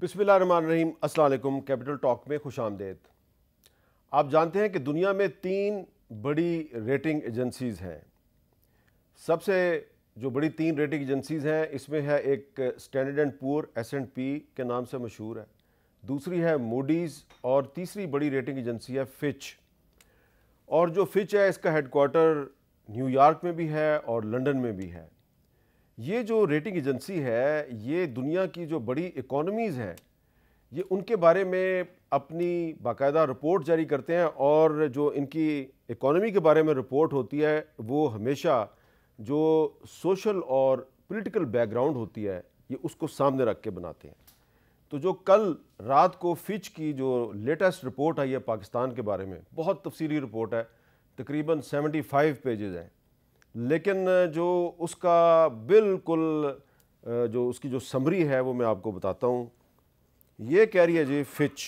बिस्मिल्लाम अस्सलाम capital talk में खुश आमदेद आप जानते हैं कि दुनिया में तीन बड़ी रेटिंग एजेंसीज़ हैं सबसे जो बड़ी तीन रेटिंग एजेंसीज़ हैं इसमें है एक standard and poor S and P के नाम से मशहूर है दूसरी है मूडीज़ और तीसरी बड़ी रेटिंग एजेंसी है फिच और जो फिच है इसका हेडकोार्टर न्यूयॉर्क में भी है और लंदन में भी है ये जो रेटिंग एजेंसी है ये दुनिया की जो बड़ी इकोनॉमीज़ हैं ये उनके बारे में अपनी बाकायदा रिपोर्ट जारी करते हैं और जो इनकी इकोनॉमी के बारे में रिपोर्ट होती है वो हमेशा जो सोशल और पॉलिटिकल बैकग्राउंड होती है ये उसको सामने रख के बनाते हैं तो जो कल रात को फिच की जो लेटेस्ट रिपोर्ट आई है पाकिस्तान के बारे में बहुत तफसीली रिपोर्ट है तकरीबन 75 पेजेज़ हैं लेकिन जो उसका बिल्कुल जो उसकी जो समरी है वो मैं आपको बताता हूँ ये कह रही है जी फिच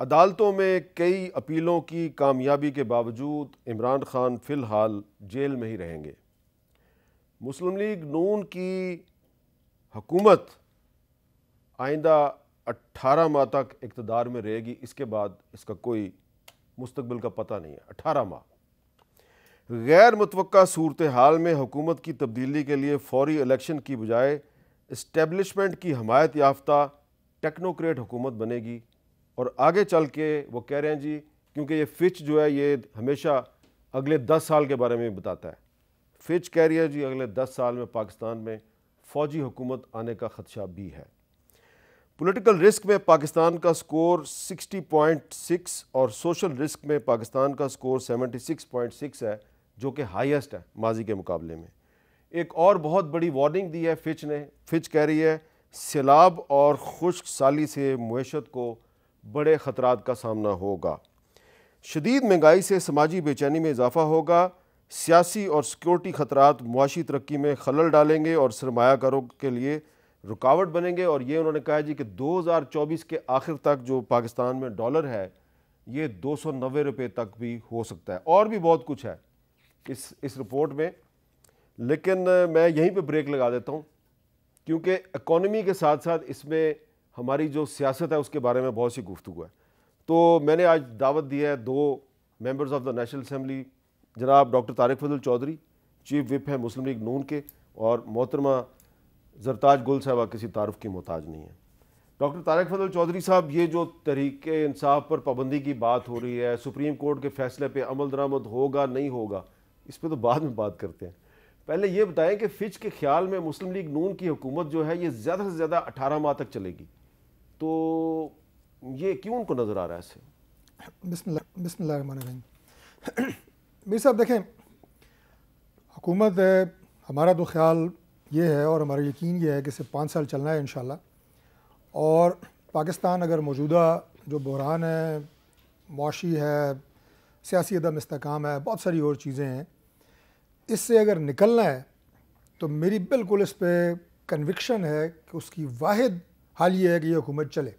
अदालतों में कई अपीलों की कामयाबी के बावजूद इमरान खान फ़िलहाल जेल में ही रहेंगे मुस्लिम लीग नून की हकूमत आइंदा अट्ठारह माह तक इकतदार में रहेगी इसके बाद इसका कोई मुस्तबिल का पता नहीं है अट्ठारह माह गैर मुतव सूरत हाल में हुकूमत की तब्दीली के लिए फौरी इलेक्शन की बजाय इस्टेबलिशमेंट की हमायत याफ्ता टेक्नोक्रेट हुकूमत बनेगी और आगे चल के वो कह रहे हैं जी क्योंकि ये फिच जो है ये हमेशा अगले दस साल के बारे में बताता है फिच कह रही है जी अगले दस साल में पाकिस्तान में फ़ौजी हुकूमत आने का खदशा भी है पॉलिटिकल रिस्क में पाकिस्तान का स्कोर 60.6 और सोशल रिस्क में पाकिस्तान का स्कोर 76.6 है जो कि हाईएस्ट है माजी के मुकाबले में एक और बहुत बड़ी वार्निंग दी है फिच ने फिच कह रही है सैलाब और खुश्क साली से मीशत को बड़े ख़तरा का सामना होगा शदीद महंगाई से समाजी बेचैनी में इजाफा होगा सियासी और सिक्योरिटी ख़तरा मुआशी तरक्की में खलल डालेंगे और सरमाकारों के लिए रुकावट बनेंगे और ये उन्होंने कहा जी कि 2024 के आखिर तक जो पाकिस्तान में डॉलर है ये दो सौ नब्बे रुपये तक भी हो सकता है और भी बहुत कुछ है इस इस रिपोर्ट में लेकिन मैं यहीं पे ब्रेक लगा देता हूँ क्योंकि इकोनॉमी के साथ साथ इसमें हमारी जो सियासत है उसके बारे में बहुत सी गुफ्तु है तो मैंने आज दावत दी है दो members of the national assembly जनाब doctor Tariq Fazal Chaudhry chief whip है मुस्लिम लीग नून के और मोहतरमा जरताज गुल साहबा किसी तारफ़ की मोहताज नहीं है डॉक्टर तारक फजल चौधरी साहब ये जो तरीके इंसाफ पर पाबंदी की बात हो रही है सुप्रीम कोर्ट के फैसले पे अमल दरामद होगा नहीं होगा इस पर तो बाद में बात करते हैं पहले ये बताएं कि फिच के ख्याल में मुस्लिम लीग नून की हुकूमत जो है ये ज़्यादा से ज़्यादा अठारह माह तक चलेगी तो ये क्यों उनको नज़र आ रहा है इससे बिस्मिल मीर साहब देखें हुकूमत है हमारा तो ख्याल ये है और हमारा यकीन ये है कि सिर्फ पाँच साल चलना है इन और पाकिस्तान अगर मौजूदा जो बहरान है मुशी है सियासी अदम इसकाम है बहुत सारी और चीज़ें हैं इससे अगर निकलना है तो मेरी बिल्कुल इस पर कन्विक्शन है कि उसकी वाद हाल ये है कि ये हुकूमत चले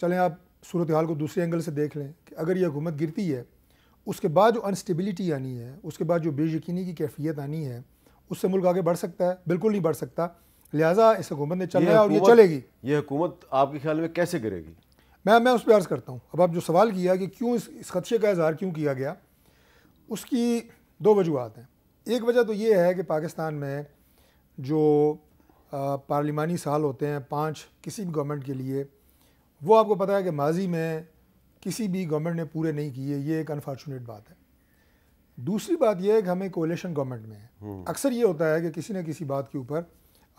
चलें आप सूरत हाल को दूसरे एंगल से देख लें कि अगर ये हुकूमत गिरती है उसके बाद जो अनस्टेबिलिटी आनी है उसके बाद जो बेयकनी की कैफियत आनी है उससे मुल्क आगे बढ़ सकता है बिल्कुल नहीं बढ़ सकता लिहाजा इस हुकूमत ने चलना है और ये चलेगी ये हुकूमत आपके ख्याल में कैसे गिरेगी मैं मैं उस पर अर्ज़ करता हूँ अब आप जो सवाल किया कि क्यों इस, इस खदशे का इजहार क्यों किया गया उसकी दो वजूहत हैं एक वजह तो ये है कि पाकिस्तान में जो पार्लिमानी साल होते हैं पाँच किसी भी गवर्नमेंट के लिए वो आपको पता है कि माजी में किसी भी गवर्नमेंट ने पूरे नहीं किए ये एक अनफॉर्चुनेट बात है दूसरी बात यह है कि हमें कोलेशन गवर्नमेंट में हम्म। अक्सर ये होता है कि किसी न किसी बात के ऊपर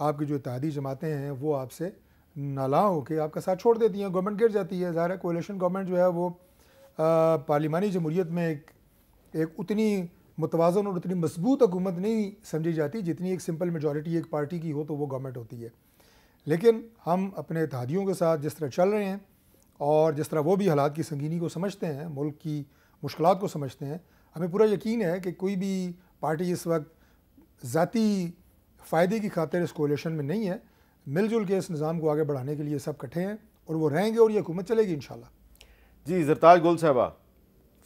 आपकी जो इतिहादी जमातें हैं वो आपसे नाला होकर आपका साथ छोड़ देती हैं गवर्नमेंट गिर जाती है ज़ाहिर कोलेशन गवर्नमेंट जो है वो पार्लिमानी जमहूरीत में एक एक उतनी मुतवाजन और उतनी मजबूत हुकूमत नहीं समझी जाती जितनी एक सिंपल मेजोरिटी एक पार्टी की हो तो वो गवर्नमेंट होती है लेकिन हम अपने तहदियों के साथ जिस तरह चल रहे हैं और जिस तरह वो भी हालात की संगीनी को समझते हैं मुल्क की मुश्किल को समझते हैं हमें पूरा यकीन है कि कोई भी पार्टी इस वक्त ज़ाती फ़ायदे की खातिर इस कोलेशन में नहीं है मिलजुल के इस निज़ाम को आगे बढ़ाने के लिए सब इकट्ठे हैं और वो रहेंगे और ये हुकूमत चलेगी इन जी जरताज गुल साहबा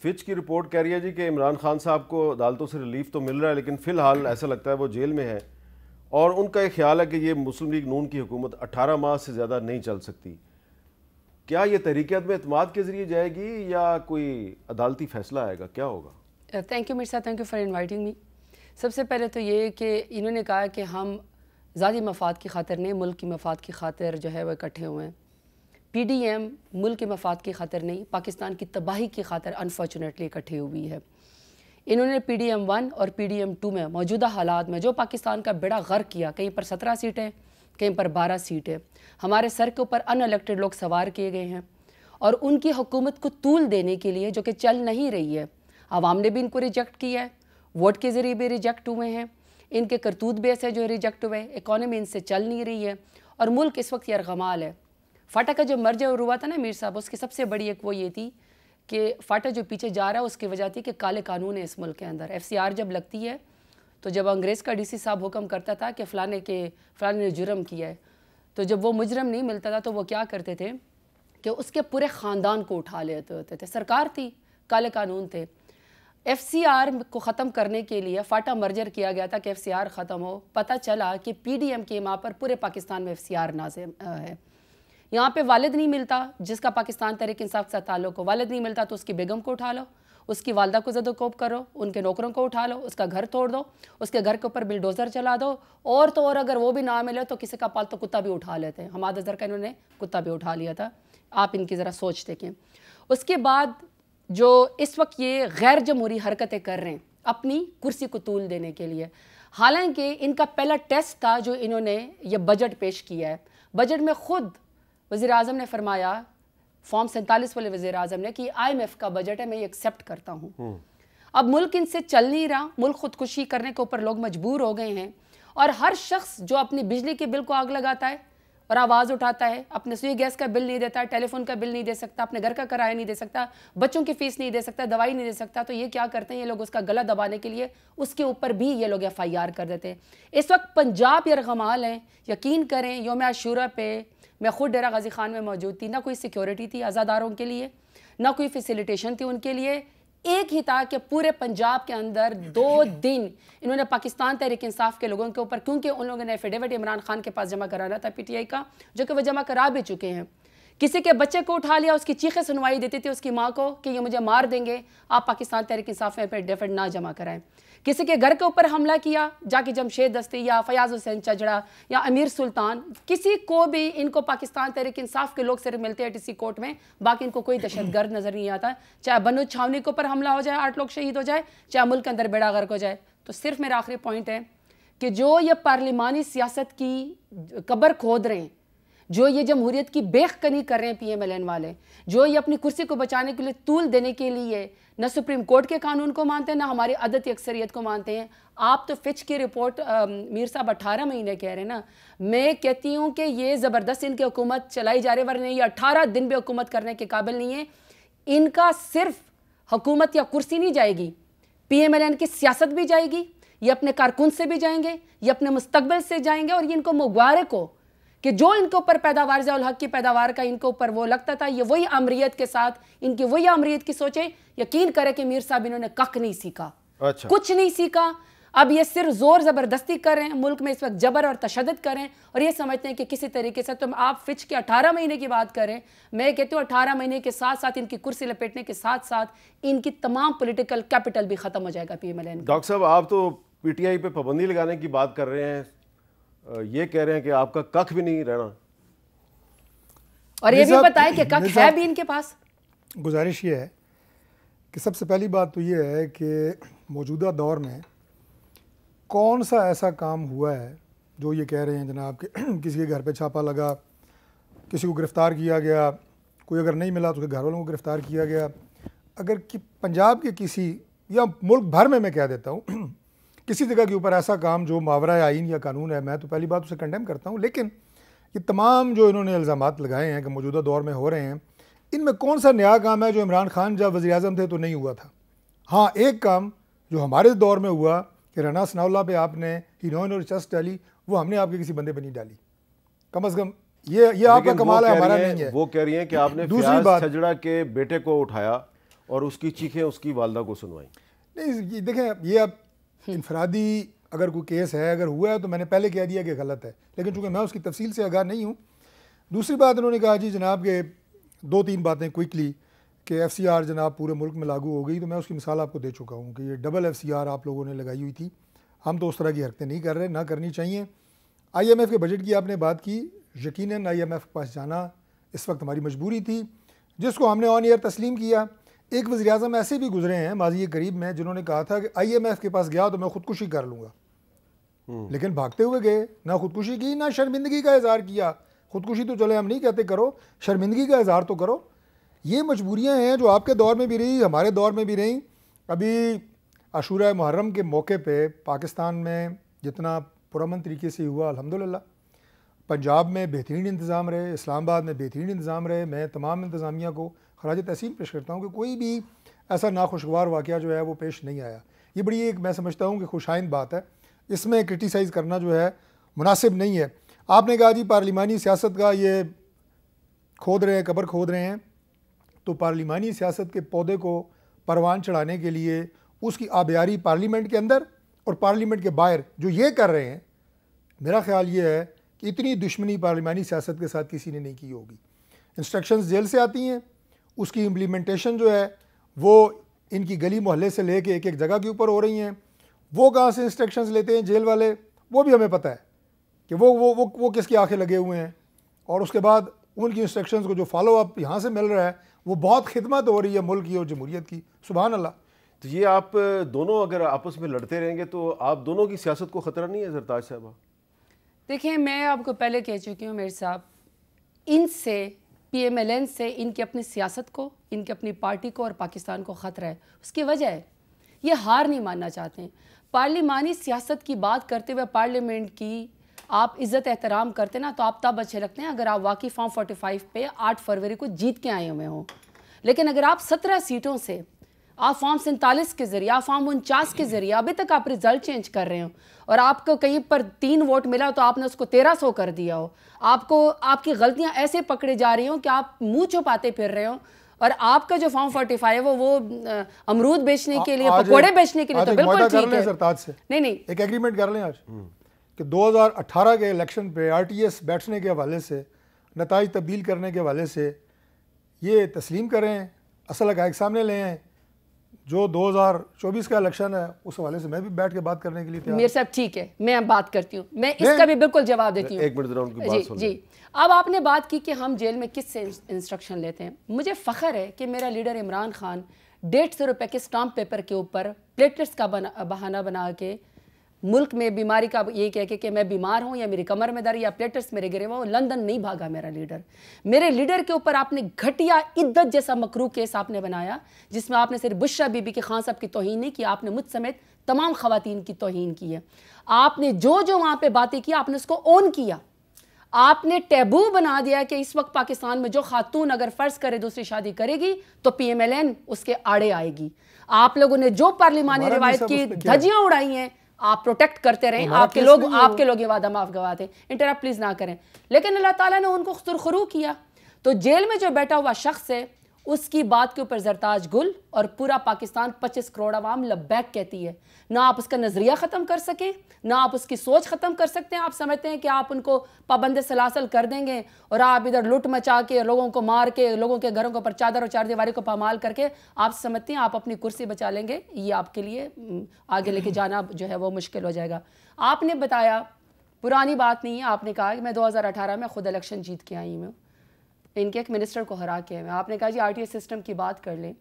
फिच की रिपोर्ट कह रही है जी कि इमरान खान साहब को अदालतों से रिलीफ तो मिल रहा है लेकिन फ़िलहाल ऐसा लगता है वो जेल में है और उनका ये ख्याल है कि ये मुस्लिम लीग नून की हुकूमत 18 माह से ज़्यादा नहीं चल सकती क्या ये तहरीक में अतमाद के ज़रिए जाएगी या कोई अदालती फ़ैसला आएगा क्या होगा thank you Mirza thank you for inviting me सबसे पहले तो ये कि इन्होंने कहा कि हम ज़ाती मफाद की खातर नहीं मुल्क की मफाद की खातर जो है वह इकट्ठे हुए हैं पी डी एम मुल्क के मफाद की खातर नहीं पाकिस्तान की तबाही की खातर अनफॉर्चुनेटली इकट्ठी हुई है इन्होंने पी डी एम वन और पी डी एम टू में मौजूदा हालात में जो पाकिस्तान का बेड़ा गर्क किया कहीं पर सत्रह सीटें कहीं पर बारह सीटें हमारे सर के ऊपर अनइलेक्टेड लोग सवार किए गए हैं और उनकी हुकूमत को तूल देने के लिए जो कि चल नहीं रही है आवाम ने भी इनको रिजेक्ट किया है वोट के ज़रिए भी रिजेक्ट हुए हैं इनके करतूत बेस है जो रिजेक्ट हुए इकॉनमी इनसे चल नहीं रही है और मुल्क इस वक्त यरगमाल है फाटा का जो मर्ज हुआ था ना मीर साहब उसकी सबसे बड़ी एक वो ये थी कि फाटा जो पीछे जा रहा है उसकी वजह थी कि काले कानून है इस मुल्क के अंदर एफ सी आर जब लगती है तो जब अंग्रेज़ का डी सी साहब हुक्म करता था कि फ़लाने के फ़लाने ने जुर्म किया है तो जब वो मुजरम नहीं मिलता था तो वो क्या करते थे कि उसके पूरे ख़ानदान को उठा लेते होते थे सरकार थी काले कानून थे एफ सी आर को ख़त्म करने के लिए फाटा मर्जर किया गया था कि एफ सी आर ख़त्म हो पता चला कि पी डी एम के यहाँ पर पूरे पाकिस्तान में एफ सी आर नाजिम है यहाँ पे वालिद नहीं मिलता जिसका पाकिस्तान तरीके इंसाफ के साथ ताल्लुक हो वालिद नहीं मिलता तो उसकी बेगम को उठा लो उसकी वालदा को जदोकोप करो उनके नौकरों को उठा लो उसका घर तोड़ दो उसके घर के ऊपर बिलडोजर चला दो और तो और अगर वो भी ना मिले तो किसी का पालतू तो कुत्ता भी उठा लेते हैं हमाद अजहर का इन्होंने कुत्ता भी उठा लिया था आप इनकी ज़रा सोच देखें उसके बाद जो इस वक्त ये गैर जमहूरी हरकतें कर रहे हैं अपनी कुर्सी को तूल देने के लिए हालांकि इनका पहला टेस्ट था जो इन्होंने ये बजट पेश किया है बजट में ख़ुद वज़ी अजम ने फरमाया फॉर्म सैंतालीस वाले वज़ी अजम ने कि आई एम एफ़ का बजट है मैं ये एक्सेप्ट करता हूँ हम्म। अब मुल्क इनसे चल नहीं रहा मुल्क खुदकुशी करने के ऊपर लोग मजबूर हो गए हैं और हर शख्स जो अपनी बिजली के बिल को आग लगाता है और आवाज़ उठाता है अपने सुई गैस का बिल नहीं देता टेलीफोन का बिल नहीं दे सकता अपने घर का किराया नहीं दे सकता बच्चों की फीस नहीं दे सकता दवाई नहीं दे सकता तो ये क्या करते हैं ये लोग उसका गला दबाने के लिए उसके ऊपर भी ये लोग एफ आई आर कर देते हैं इस वक्त पंजाब यमाल हैं यकीन करें योम आशूरा पे मैं ख़ुद डेरा गाजी खान में मौजूद थी ना कोई सिक्योरिटी थी आज़ादारों के लिए ना कोई फैसिलिटेशन थी उनके लिए एक ही था कि पूरे पंजाब के अंदर दो दिन इन्होंने पाकिस्तान तहरीक इंसाफ के लोगों के ऊपर क्योंकि उन लोगों ने एफिडेविट इमरान खान के पास जमा कराना था पीटीआई का जो कि वह जमा करा भी चुके हैं किसी के बच्चे को उठा लिया उसकी चीखें सुनवाई देती थी उसकी माँ को कि ये मुझे मार देंगे आप पाकिस्तान तहरीक इंसाफ में डेफेंड ना जमा कराएं किसी के घर के ऊपर हमला किया जाकि जमशेद दस्ती या फयाज हुसैन चजड़ा या अमीर सुल्तान किसी को भी इनको पाकिस्तान तहरीक इंसाफ के लोग सिर्फ मिलते हैं टीसी कोर्ट में बाकी इनको कोई गर्द नज़र नहीं आता चाहे बनो छावनी के ऊपर हमला हो जाए आठ लोग शहीद हो जाए चाहे मुल्क के अंदर बेड़ा गर्क हो जाए तो सिर्फ मेरा आखिरी पॉइंट है कि जो ये पार्लिमानी सियासत की कबर खोद रहे हैं जो ये जमहूरीत की बेखकनी कर रहे हैं पी एम एल एन वाले जो ये अपनी कुर्सी को बचाने के लिए तूल देने के लिए न सुप्रीम कोर्ट के कानून को मानते हैं ना हमारी अदत अक्सरियत को मानते हैं आप तो फिच की रिपोर्ट आ, मीर साहब अट्ठारह महीने कह रहे हैं ना मैं कहती हूँ कि ये ज़बरदस्त इनकी हुकूमत चलाई जा रही है वरना ये अट्ठारह दिन भी हुकूमत करने के काबिल नहीं है इनका सिर्फ हुकूमत या कुर्सी नहीं जाएगी पी एम एल एन की सियासत भी जाएगी ये अपने कारकुन से भी जाएंगे ये अपने मुस्तबल से जाएंगे और ये इनको मुबारक हो कि जो इनके ऊपर पैदावार जयाल हक की पैदावार का इनके ऊपर वो लगता था ये वही अमरीत के साथ इनकी वही अमरीत की सोचे यकीन करे कि मीर साहब इन्होंने कख नहीं सीखा अच्छा। कुछ नहीं सीखा अब ये सिर्फ जोर ज़बरदस्ती कर रहे हैं मुल्क में इस वक्त जबर और तशद कर रहे हैं और ये समझते हैं कि किसी तरीके से तुम आप फिच के 18 महीने की बात करें मैं कहती हूँ 18 महीने के साथ साथ इनकी कुर्सी लपेटने के साथ साथ इनकी तमाम पॉलिटिकल कैपिटल भी ख़त्म हो जाएगा पी एम डॉक्टर साहब आप तो पीटीआई पे पाबंदी लगाने की बात कर रहे हैं ये कह रहे हैं कि आपका कख भी नहीं रहना और ये भी बताएं कि कख है भी इनके पास गुजारिश ये है कि सबसे पहली बात तो ये है कि मौजूदा दौर में कौन सा ऐसा काम हुआ है जो ये कह रहे हैं जनाब कि किसी के घर पे छापा लगा किसी को गिरफ़्तार किया गया कोई अगर नहीं मिला तो उसके घर वालों को गिरफ़्तार किया गया अगर कि पंजाब के किसी या मुल्क भर में मैं कह देता हूँ किसी जगह के ऊपर ऐसा काम जो मावरा आइन या कानून है मैं तो पहली बात उसे कंडेम करता हूँ लेकिन ये तमाम जो इन्होंने इल्ज़ाम लगाए हैं कि मौजूदा दौर में हो रहे हैं इनमें कौन सा नया काम है जो इमरान खान जब वजी अजम थे तो नहीं हुआ था हाँ एक काम जो हमारे दौर में हुआ कि रना सनाउल्ला पे आपने हीरोइन और चस्ट डाली वो हमने आपके किसी बंदे पर नहीं डाली कम अज कम ये ये आपका कमाल है हमारा नहीं है वो कह रही है कि आपने दूसरी बात छजड़ा के बेटे को उठाया और उसकी चीखें उसकी वालदा को सुनवाई नहीं देखें ये आप हम्म। इनफरादी अगर कोई केस है अगर हुआ है तो मैंने पहले कह दिया कि गलत है लेकिन चूँकि मैं उसकी तफसील से आगाह नहीं हूँ दूसरी बात उन्होंने कहा जी जनाब के दो तीन बातें क्विकली कि एफ़ सी आर जनाब पूरे मुल्क में लागू हो गई तो मैं उसकी मिसाल आपको दे चुका हूँ कि ये डबल एफ़ सी आर आप लोगों ने लगाई हुई थी हम तो उस तरह की हरकतें नहीं कर रहे ना करनी चाहिए आई एम एफ़ के बजट की आपने बात की यकीन आई एम एफ़ के पास जाना इस वक्त हमारी मजबूरी थी जिसको हमने ऑन ईयर तस्लीम किया एक वजी अजम ऐसे भी गुजरे हैं माजी करीब में जिन्होंने कहा था कि आई एम एफ़ के पास गया तो मैं खुदकुशी कर लूँगा हम्म। लेकिन भागते हुए गए ना खुदकुशी की ना शर्मिंदगी का इजहार किया खुदकुशी तो चले हम नहीं कहते करो शर्मिंदगी का इजहार तो करो ये मजबूरियाँ हैं जो आपके दौर में भी रही हमारे दौर में भी रहीं अभी अशूर मुहर्रम के मौके पर पाकिस्तान में जितना पुरमन तरीके से हुआ अलहमदिल्ला पंजाब में बेहतरीन इंतज़ाम रहे इस्लामाबाद में बेहतरीन इंतज़ाम रहे मैं तमाम इंतज़ामिया को खराज तहसीन पेश करता हूँ कि कोई भी ऐसा नाखुशगवार वाक़ जो है वो पेश नहीं आया ये बड़ी एक मैं समझता हूँ कि खुशाइन बात है इसमें क्रिटिसाइज़ करना जो है मुनासिब नहीं है आपने कहा जी पार्लिमानी सियासत का ये खोद रहे हैं कबर खोद रहे हैं तो पार्लिमानी सियासत के पौधे को परवान चढ़ाने के लिए उसकी आबियारी पार्लियामेंट के अंदर और पार्लियामेंट के बाहर जो ये कर रहे हैं मेरा ख्याल ये है कि इतनी दुश्मनी पार्लिमानी सियासत के साथ किसी ने नहीं की होगी इंस्ट्रक्शंस जेल से आती हैं उसकी इम्प्लीमेंटेशन जो है वो इनकी गली मोहल्ले से लेके एक एक जगह के ऊपर हो रही हैं वो कहाँ से इंस्ट्रक्शंस लेते हैं जेल वाले वो भी हमें पता है कि वो वो वो वो किसकी आंखें लगे हुए हैं और उसके बाद उनकी इंस्ट्रक्शंस को जो फॉलो अप यहाँ से मिल रहा है वो बहुत खिदमत हो रही है मुल्क की और जमहूरियत की सुबह अल्लाह तो ये आप दोनों अगर आपस में लड़ते रहेंगे तो आप दोनों की सियासत को ख़तरा नहीं है सरताज साहबा देखिए मैं आपको पहले कह चुकी हूँ मेरे साहब इनसे पीएमएलएन से इनकी अपनी सियासत को इनकी अपनी पार्टी को और पाकिस्तान को ख़तरा है उसकी वजह है ये हार नहीं मानना चाहते हैं पार्लिमानी सियासत की बात करते हुए पार्लियामेंट की आप इज़्ज़त एहतराम करते ना तो आप तब अच्छे लगते हैं अगर आप वाकई फॉर्म फोर्टी फाइव पे आठ फरवरी को जीत के आए हुए हों लेकिन अगर आप सत्रह सीटों से आप फॉर्म सैंतालीस के ज़रिए आप फॉर्म उनचास के ज़रिए अभी तक आप रिज़ल्ट चेंज कर रहे हो और आपको कहीं पर तीन वोट मिला तो आपने उसको तेरह सौ कर दिया हो आपको आपकी गलतियां ऐसे पकड़े जा रही हों कि आप मुंह छुपाते फिर रहे हो और आपका जो फॉर्म फोर्टी फाइव है वो, वो अमरूद बेचने के लिए पकौड़े बेचने के लिए तो बिल्कुल ठीक है नहीं नहीं एक एग्रीमेंट कर ले आज कि 2018 के इलेक्शन पे आरटीएस बैठने के हवाले से नतज तब्दील करने के हवाले से ये तस्लीम करें असल हक सामने ले जो 2024 का इलेक्शन है उस हवाले से मैं भी बैठ के बात करने के लिए तैयार मेरे साहब ठीक है मैं बात करती हूँ मैं इसका भी बिल्कुल जवाब देती हूँ एक मिनट जरा उनकी बात सुन जी अब आपने बात की कि हम जेल में किस से इंस्ट्रक्शन लेते हैं मुझे फ़ख्र है कि मेरा लीडर इमरान खान डेढ़ सौ रुपये के स्टाम्प पेपर के ऊपर प्लेटलेट्स का बना बहाना बना के मुल्क में बीमारी का ये कह के कि मैं बीमार हूँ या मेरी कमर में दर या प्लेटर्स मेरे गिरे हुआ लंदन नहीं भागा मेरा लीडर मेरे लीडर के ऊपर आपने घटिया इद्दत जैसा मकरू केस आपने बनाया जिसमें आपने सिर्फ बुशा बीबी के खान साहब की तोहन नहीं की आपने मुझ समेत तमाम खवतिन की तोहन की है आपने जो जो वहाँ पर बातें की आपने उसको ओन किया आपने टैबू बना दिया कि इस वक्त पाकिस्तान में जो खातून अगर फ़र्ज करे दूसरी शादी करेगी तो पी एम एल एन उसके आड़े आएगी आप लोगों ने जो पार्लिमानी रिवायत की धजियां उड़ाई हैं आप प्रोटेक्ट करते रहें आपके लोग आपके लोग ये वादा माफ गवा दें इंटरप्ट प्लीज़ ना करें लेकिन अल्लाह ताला ने उनको सुरखरू किया तो जेल में जो बैठा हुआ शख्स है उसकी बात के ऊपर जरताज गुल और पूरा पाकिस्तान 25 करोड़ आवाम लब्बैक कहती है ना आप उसका नज़रिया ख़त्म कर सकें ना आप उसकी सोच ख़त्म कर सकते हैं आप समझते हैं कि आप उनको पाबंद सलासल कर देंगे और आप इधर लुट मचा के लोगों को मार के लोगों के घरों के ऊपर चादर और चार दीवारी को पामाल करके आप समझते हैं आप अपनी कुर्सी बचा लेंगे ये आपके लिए आगे लेके जाना जो है वो मुश्किल हो जाएगा आपने बताया पुरानी बात नहीं है आपने कहा कि मैं दो में ख़ुद इलेक्शन जीत के आई हूँ इनके एक मिनिस्टर को हरा के हैं आपने कहा जी आर सिस्टम की बात कर लें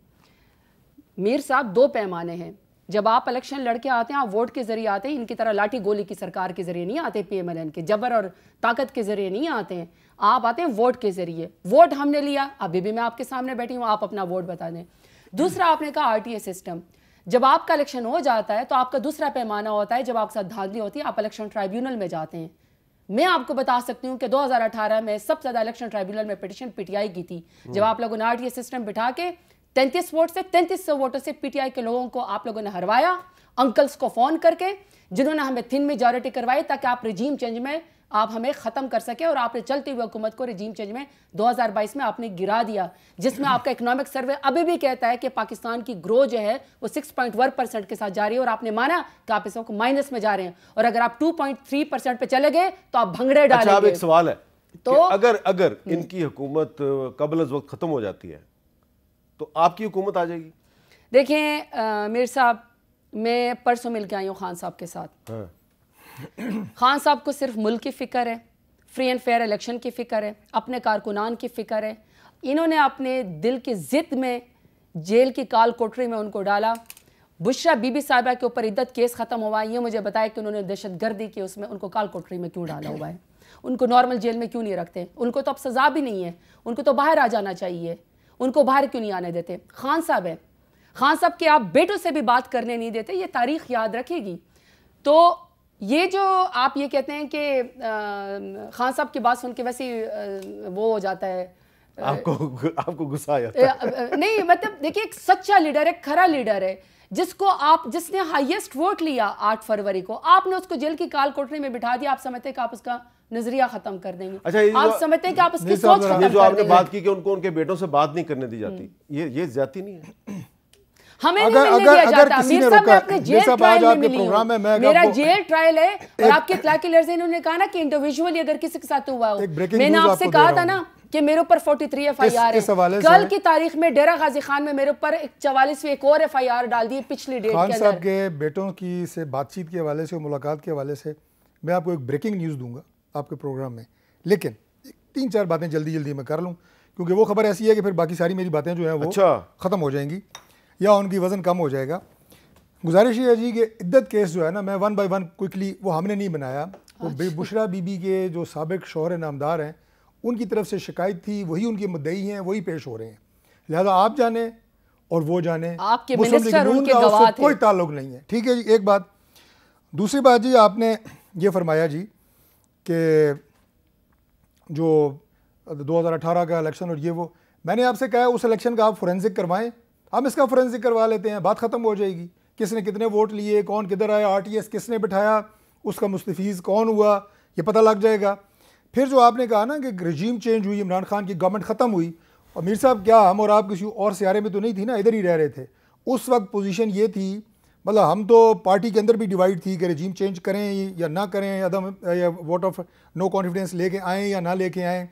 मीर साहब दो पैमाने हैं जब आप इलेक्शन लड़के आते हैं आप वोट के जरिए आते हैं इनकी तरह लाठी गोली की सरकार के जरिए नहीं आते पीएमएलएन के जबर और ताकत के जरिए नहीं आते हैं आप आते हैं वोट के जरिए वोट हमने लिया अभी भी मैं आपके सामने बैठी हूँ आप अपना वोट बता दें दूसरा आपने कहा आर सिस्टम जब आपका इलेक्शन हो जाता है तो आपका दूसरा पैमाना होता है जब आपके साथ धांधली होती है आप इलेक्शन ट्राइब्यूनल में जाते हैं मैं आपको बता सकती हूँ कि 2018 में सबसे ज्यादा इलेक्शन ट्राइब्यूनल में पिटिशन पीटीआई की थी जब आप लोगों ने आरटीए सिस्टम बिठा के तैंतीस वोट से तैंतीस सौ वोटों से पीटीआई के लोगों को आप लोगों ने हरवाया अंकल्स को फोन करके जिन्होंने हमें थिन मेजोरिटी करवाई ताकि आप रिजीम चेंज में आप हमें ख़त्म कर सके और आपने चलती हुई हुकूमत को रिजीम चेंज में 2022 में आपने गिरा दिया जिसमें आपका इकोनॉमिक सर्वे अभी भी कहता है कि पाकिस्तान की ग्रो जो है वो 6.1 परसेंट के साथ जा रही है और आपने माना कि आप इसको माइनस में जा रहे हैं और अगर आप 2.3 परसेंट पे चले गए तो आप भंगड़े डाले अच्छा, एक सवाल है तो अगर अगर हम्म। इनकी हुकूमत कबल वक्त ख़त्म हो जाती है तो आपकी हुकूमत आ जाएगी देखिए मेरे साहब मैं परसों मिल के आई हूँ खान साहब के साथ हाँ। खान साहब को सिर्फ मुल्क की फ़िक्र है फ्री एंड फेयर इलेक्शन की फ़िक्र है अपने कारकुनान की फ़िक्र है इन्होंने अपने दिल की ज़िद में जेल की काल कोठरी में उनको डाला बुशरा बीबी साहबा के ऊपर इद्दत केस ख़त्म हुआ ये मुझे बताया कि उन्होंने दहशत गर्दी की उसमें उनको काल कोठरी में क्यों डाला हुआ है उनको नॉर्मल जेल में क्यों नहीं रखते उनको तो अब सज़ा भी नहीं है उनको तो बाहर आ जाना चाहिए उनको बाहर क्यों नहीं आने देते खान साहब हैं खान साहब के आप बेटों से भी बात करने नहीं देते ये तारीख याद रखेगी तो ये जो आप ये कहते हैं कि खान साहब की बात सुन के वैसे वो हो जाता है आपको आपको गुस्सा आया नहीं मतलब देखिए एक सच्चा लीडर है खरा लीडर है जिसको आप जिसने हाईएस्ट वोट लिया आठ फरवरी को आपने उसको जेल की काल कोठरी में बिठा दिया आप समझते हैं कि आप उसका नजरिया खत्म कर देंगे अच्छा आप समझते हैं कि आप उसकी सोच खत्म कर देंगे जो आपने बात की कि उनको उनके बेटों से बात नहीं करने दी जाती हम्म। ये ये ज्यादा नहीं है हमें अगर, अगर, अगर किसी ने जेल प्रोग्राम मैं मेरा जेल ट्रायल है और आपके इतला लर्जे इन्होंने कहा ना कि इंडिविजुअली अगर किसी के साथ हुआ हो मैंने आपसे कहा था ना कि मेरे ऊपर 43 एफआईआर है कल की तारीख में डेरा गाजी खान में मेरे ऊपर एक और एफआईआर डाल दी पिछली डेट खान साहब के बेटों की से बातचीत के हवाले से मुलाकात के हवाले से मैं आपको एक ब्रेकिंग न्यूज़ दूंगा आपके प्रोग्राम में लेकिन तीन चार बातें जल्दी जल्दी मैं कर लूँ क्योंकि वो खबर ऐसी है कि फिर बाकी सारी मेरी बातें जो है वो अच्छा। ख़त्म हो जाएंगी या उनकी वज़न कम हो जाएगा गुजारिश ये है जी कि इद्दत केस जो है ना मैं वन बाई वन क्विकली वो हमने नहीं बनाया वो अच्छा। बुशरा बीबी के जो सबक शोहर नामदार हैं उनकी तरफ से शिकायत थी वही उनके मुद्दई हैं वही पेश हो रहे हैं लिहाजा आप जाने और वो जाने आपके मिनिस्टर उनके गवाह थे कोई ताल्लुक नहीं है ठीक है जी एक बात दूसरी बात जी आपने ये फरमाया जी कि जो 2018 का इलेक्शन और ये वो मैंने आपसे कहा उस इलेक्शन का आप फोरेंसिक करवाएं हम इसका फोरेंसिक करवा लेते हैं बात ख़त्म हो जाएगी किसने कितने वोट लिए कौन किधर आया आर किसने बिठाया उसका मुस्तफ़ कौन हुआ ये पता लग जाएगा फिर जो आपने कहा ना कि रजीम चेंज हुई इमरान खान की गवर्नमेंट ख़त्म हुई और मीर साहब क्या हम और आप किसी और सियारे में तो नहीं थी ना इधर ही रह रहे थे उस वक्त पोजीशन ये थी मतलब हम तो पार्टी के अंदर भी डिवाइड थी कि रजीम चेंज करें या ना करें अदम या वोट ऑफ नो कॉन्फिडेंस लेके आएँ या ना लेके आएँ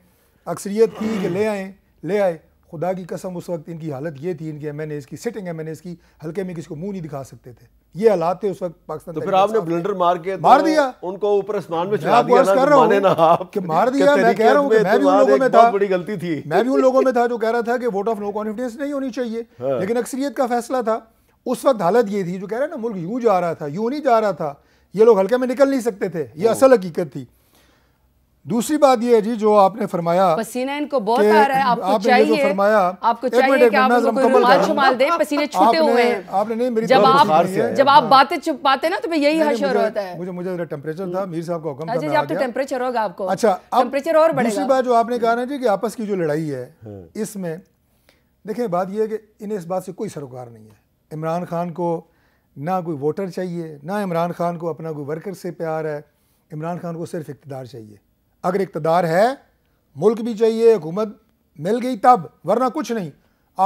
अक्सरियत थी कि ले आएँ ले आए खुदा की कसम उस वक्त इनकी हालत ये थी इनकी एम एन एस की सिटिंग एम एन एस की हल्के में किसी को मुंह नहीं दिखा सकते थे ये हालात थे उस वक्त पाकिस्तान तो फिर आपने ब्लंडर मार के मार तो दिया उनको ऊपर आसमान में चला दिया ना, कर रहा हूं ना आप कि मार दिया मैं कह रहा हूं कि मैं भी उन लोगों में था बड़ी गलती थी मैं भी उन लोगों में था जो कह रहा था कि वोट ऑफ नो कॉन्फिडेंस नहीं होनी चाहिए हाँ। लेकिन अक्सरियत का फैसला था उस वक्त हालत ये थी जो कह रहे हैं ना मुल्क यूं जा रहा था यूं नहीं जा रहा था ये लोग हल्के में निकल नहीं सकते थे ये असल हकीकत थी दूसरी बात ये है जी जो आपने फरमाया पसीना इनको बहुत आ रहा है आपको आपने चाहिए फरमाया आपको चाहिए कि आप उनको रुमाल छुमाल दें पसीने छूटे हुए हैं आपने नहीं मेरी जब आप जब आप बातें छुपाते ना तो मैं यही हशर होता है मुझे मुझे टेम्परेचर था मीर साहब का हुक्म अच्छा आप तो टेम्परेचर होगा आपको अच्छा टेम्परेचर और बढ़ेगा दूसरी बात जो आपने कहा ना जी कि आपस की जो लड़ाई है हाँ। इसमें देखें बात यह है कि इन्हें इस बात से कोई सरोकार नहीं है इमरान खान को ना कोई वोटर चाहिए ना इमरान खान को अपना कोई वर्कर से प्यार है इमरान खान को सिर्फ इकतदार चाहिए अगर इकतदार है मुल्क भी चाहिए हुकूमत मिल गई तब वरना कुछ नहीं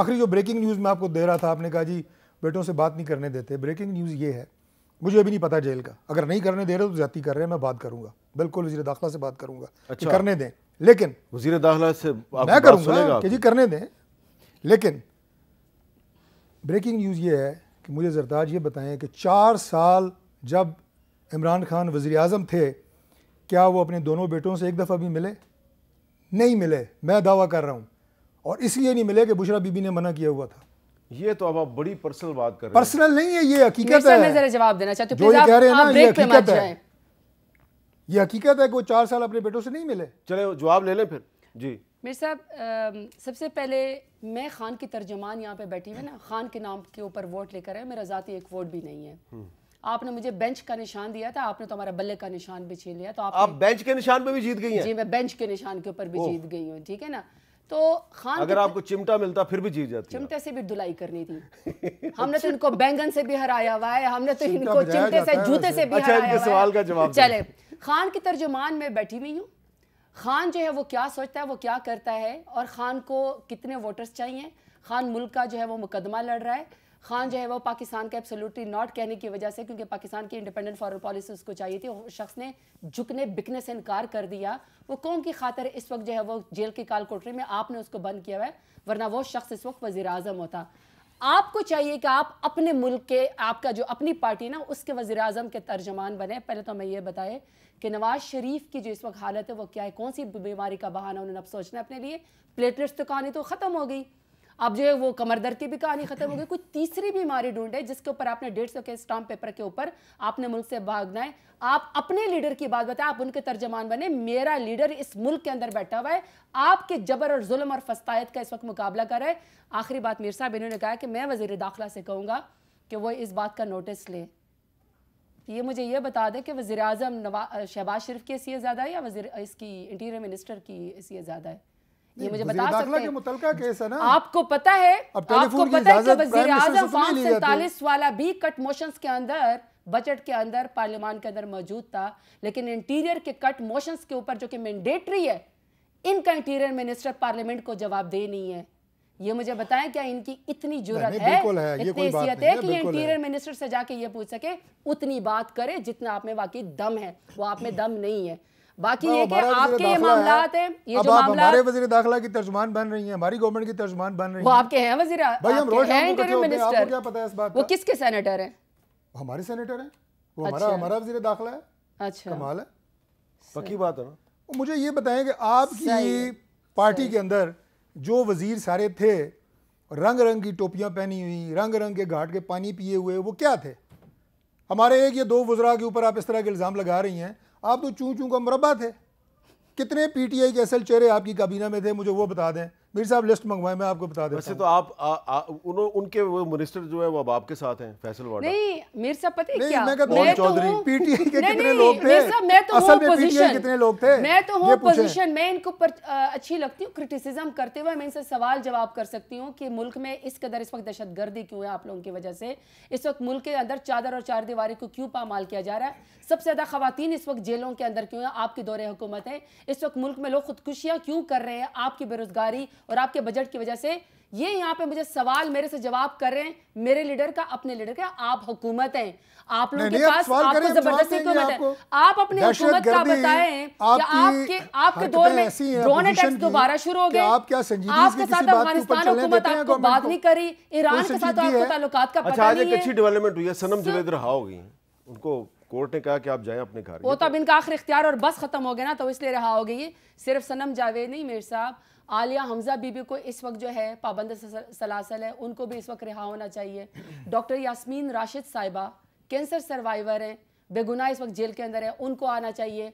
आखिरी जो ब्रेकिंग न्यूज़ मैं आपको दे रहा था आपने कहा जी बेटों से बात नहीं करने देते ब्रेकिंग न्यूज़ ये है मुझे अभी नहीं पता जेल का अगर नहीं करने दे रहे तो ज्यादा कर रहे हैं मैं बात करूंगा बिल्कुल वजी दाखिला से बात करूंगा अच्छा। करने दें लेकिन वजीर दाखिला से मैं करूंगा कि जी करने दें लेकिन ब्रेकिंग न्यूज़ ये है कि मुझे जरदाज ये बताएं कि चार साल जब इमरान खान वजी थे क्या वो अपने दोनों बेटों से एक दफ़ा भी मिले नहीं मिले मैं दावा कर रहा हूँ और इसलिए नहीं मिले कि बुशरा बीबी ने मना किया हुआ था ये तो अब आप बड़ी पर्सनल बात कर रहे हैं पर्सनल नहीं है ये हकीकत है जवाब देना चाहते जो ये कह रहे हैं ना ये हकीकत है ये हकीकत है कि वो चार साल अपने बेटों से नहीं मिले चले जवाब ले लें फिर जी मेरे साहब सबसे पहले मैं खान की तर्जमान यहाँ पे बैठी हुई ना खान के नाम के ऊपर वोट लेकर आए मेरा ज़ाती एक वोट भी नहीं है हम्म। आपने मुझे बेंच का निशान दिया था आपने तो हमारा बल्ले का निशान भी छीन लिया तो आप बेंच के निशान पे भी जीत गई हैं जी मैं बेंच के निशान के ऊपर भी जीत गई हूँ ठीक है ना तो खान अगर आपको चिमटा मिलता फिर भी जीत जाती चिमटे से भी धुलाई करनी थी हमने तो इनको बैंगन से भी हराया हुआ है हमने तो इनको चिमटे से जूते से भी अच्छा, हराया हुआ सवाल का जवाब चले खान की तर्जुमान में बैठी हुई हूँ खान जो है वो क्या सोचता है वो क्या करता है और खान को कितने वोटर्स चाहिए खान मुल्क का जो है वो मुकदमा लड़ रहा है खान जो है वो पाकिस्तान का एब्सोल्युटली नॉट कहने की वजह से क्योंकि पाकिस्तान की इंडिपेंडेंट फॉरन पॉलिसी उसको चाहिए थी उस शख्स ने झुकने बिकने से इनकार कर दिया वो कौम की खातर इस वक्त जो है वो जेल की काल कोठरी में आपने उसको बंद किया हुआ है वरना वो शख्स इस वक्त वजीर होता आपको चाहिए कि आप अपने मुल्क के आपका जो अपनी पार्टी ना उसके वजी अजम के तर्जमान बने पहले तो हमें यह बताए कि नवाज शरीफ की जो इस वक्त हालत है वो क्या है कौन सी बीमारी का बहाना उन्होंने अब सोचना अपने लिए प्लेटलेट्स तो कहानी तो ख़त्म हो गई अब जो है वो कमर दर्द की भी कहानी खत्म हो गई कोई तीसरी बीमारी ढूंढे जिसके ऊपर आपने डेढ़ सौ के स्टाम्प पेपर के ऊपर आपने मुल्क से भागना है आप अपने लीडर की बात बताएं आप उनके तर्जमान बने मेरा लीडर इस मुल्क के अंदर बैठा हुआ है आपके जबर और जुल्म और फस्तायत का इस वक्त मुकाबला कर रहा है आखिरी बात मीर साहब इन्होंने कहा कि मैं वजीर दाखिला से कहूँगा कि वो इस बात का नोटिस लें ये मुझे ये बता दें कि वज़ी अजम नवा शहबाज शरीफ की हैसीत ज़्यादा है या वजी इसकी इंटीरियर मिनिस्टर की हैसीत ज़्यादा है ये मुझे बता सकते हैं केस है ना आपको पता है आपको पता है कि वजीर आजम तो तो। पांच सैतालीस वाला भी कट मोशन के अंदर बजट के अंदर पार्लियामान के अंदर मौजूद था लेकिन इंटीरियर के कट मोशन के ऊपर जो कि मैंडेटरी है इनका इंटीरियर मिनिस्टर पार्लियामेंट को जवाब दे नहीं है ये मुझे बताएं क्या इनकी इतनी जरूरत है, है इतनी हैसियत है कि इंटीरियर मिनिस्टर से जाके ये पूछ सके उतनी बात करे जितना आप में वाकई दम है वो आप में दम नहीं है बाकी हाँ, ये कि आपके ये मामला है ये जो मामला हमारे वजीर दाखला की तर्जमान बन रही हैं हमारी गवर्नमेंट की तर्जमान बन रही है वो आपके हैं वजीर भाई हम रोज हैं इंटरिम मिनिस्टर आपको क्या पता है इस बात वो किसके सेनेटर हैं हमारे सेनेटर हैं वो हमारा अच्छा। हमारा वजीर दाखला है अच्छा कमाल है पक्की बात है ना मुझे ये बताएं कि आपकी पार्टी के अंदर जो वजीर सारे थे रंग रंग की टोपियां पहनी हुई रंग रंग के घाट के पानी पिए हुए वो क्या थे हमारे एक या दो वजरा के ऊपर आप इस तरह के इल्ज़ाम लगा रही हैं आप तो चूँ चूँ का मुरबा थे कितने पीटीआई के असल चेहरे आपकी काबीना में थे मुझे वो बता दें मीर साहब लिस्ट मंगवाए मैं आपको बता देता वैसे तो आप आ, आ, उन, उनके वो मिनिस्टर जो है वो अब आपके साथ हैं फैसल वाड़ा नहीं मीर साहब पता है क्या मैं कहता हूं तो चौधरी तो पीटीआई के कितने लोग थे मैं तो असल में पीटीआई कितने लोग थे मैं तो हूं पोजीशन मैं इनको पर, अच्छी लगती हूं क्रिटिसिज्म करते हुए मैं इनसे सवाल जवाब कर सकती हूं कि मुल्क में इस कदर इस वक्त दहशतगर्दी क्यों है आप लोगों की वजह से इस वक्त मुल्क के अंदर चादर और चार दीवारी को क्यों पामाल किया जा रहा है सबसे ज़्यादा खवातीन इस वक्त जेलों के अंदर क्यों है आपके दौरे हुकूमत है इस वक्त मुल्क में लोग खुदकुशियां क्यों कर रहे हैं आपकी बेरोजगारी और आपके बजट की वजह से ये यहाँ पे मुझे सवाल मेरे से जवाब कर रहे हैं मेरे लीडर का अपने लीडर का आप हुकूमत हैं आप लोगों के पास आपको जबरदस्ती हुकूमत है आप अपनी हुकूमत का बताएं कि आपके आपके दौर में ड्रोन अटैक्स दोबारा शुरू हो गए आपके साथ अफगानिस्तान हुकूमत आपको बात नहीं करी ईरान के साथ तो आपके तालुकात का अच्छा, पता नहीं है अच्छा आज एक अच्छी डेवलपमेंट हुई है सनम जुबेद रहा होगी उनको कोर्ट ने कहा कि आप जाएं अपने घर वो तो, तो अब इनका आखिर इख्तियार और बस खत्म हो गया ना तो इसलिए रहा हो गई सिर्फ सनम जावेद नहीं मेरे साहब आलिया हमजा बीबी को इस वक्त जो है पाबंद सलासल है उनको भी इस वक्त रिहा होना चाहिए डॉक्टर यासमीन राशिद साहिबा कैंसर सर्वाइवर हैं बेगुनाह इस वक्त जेल के अंदर है उनको आना चाहिए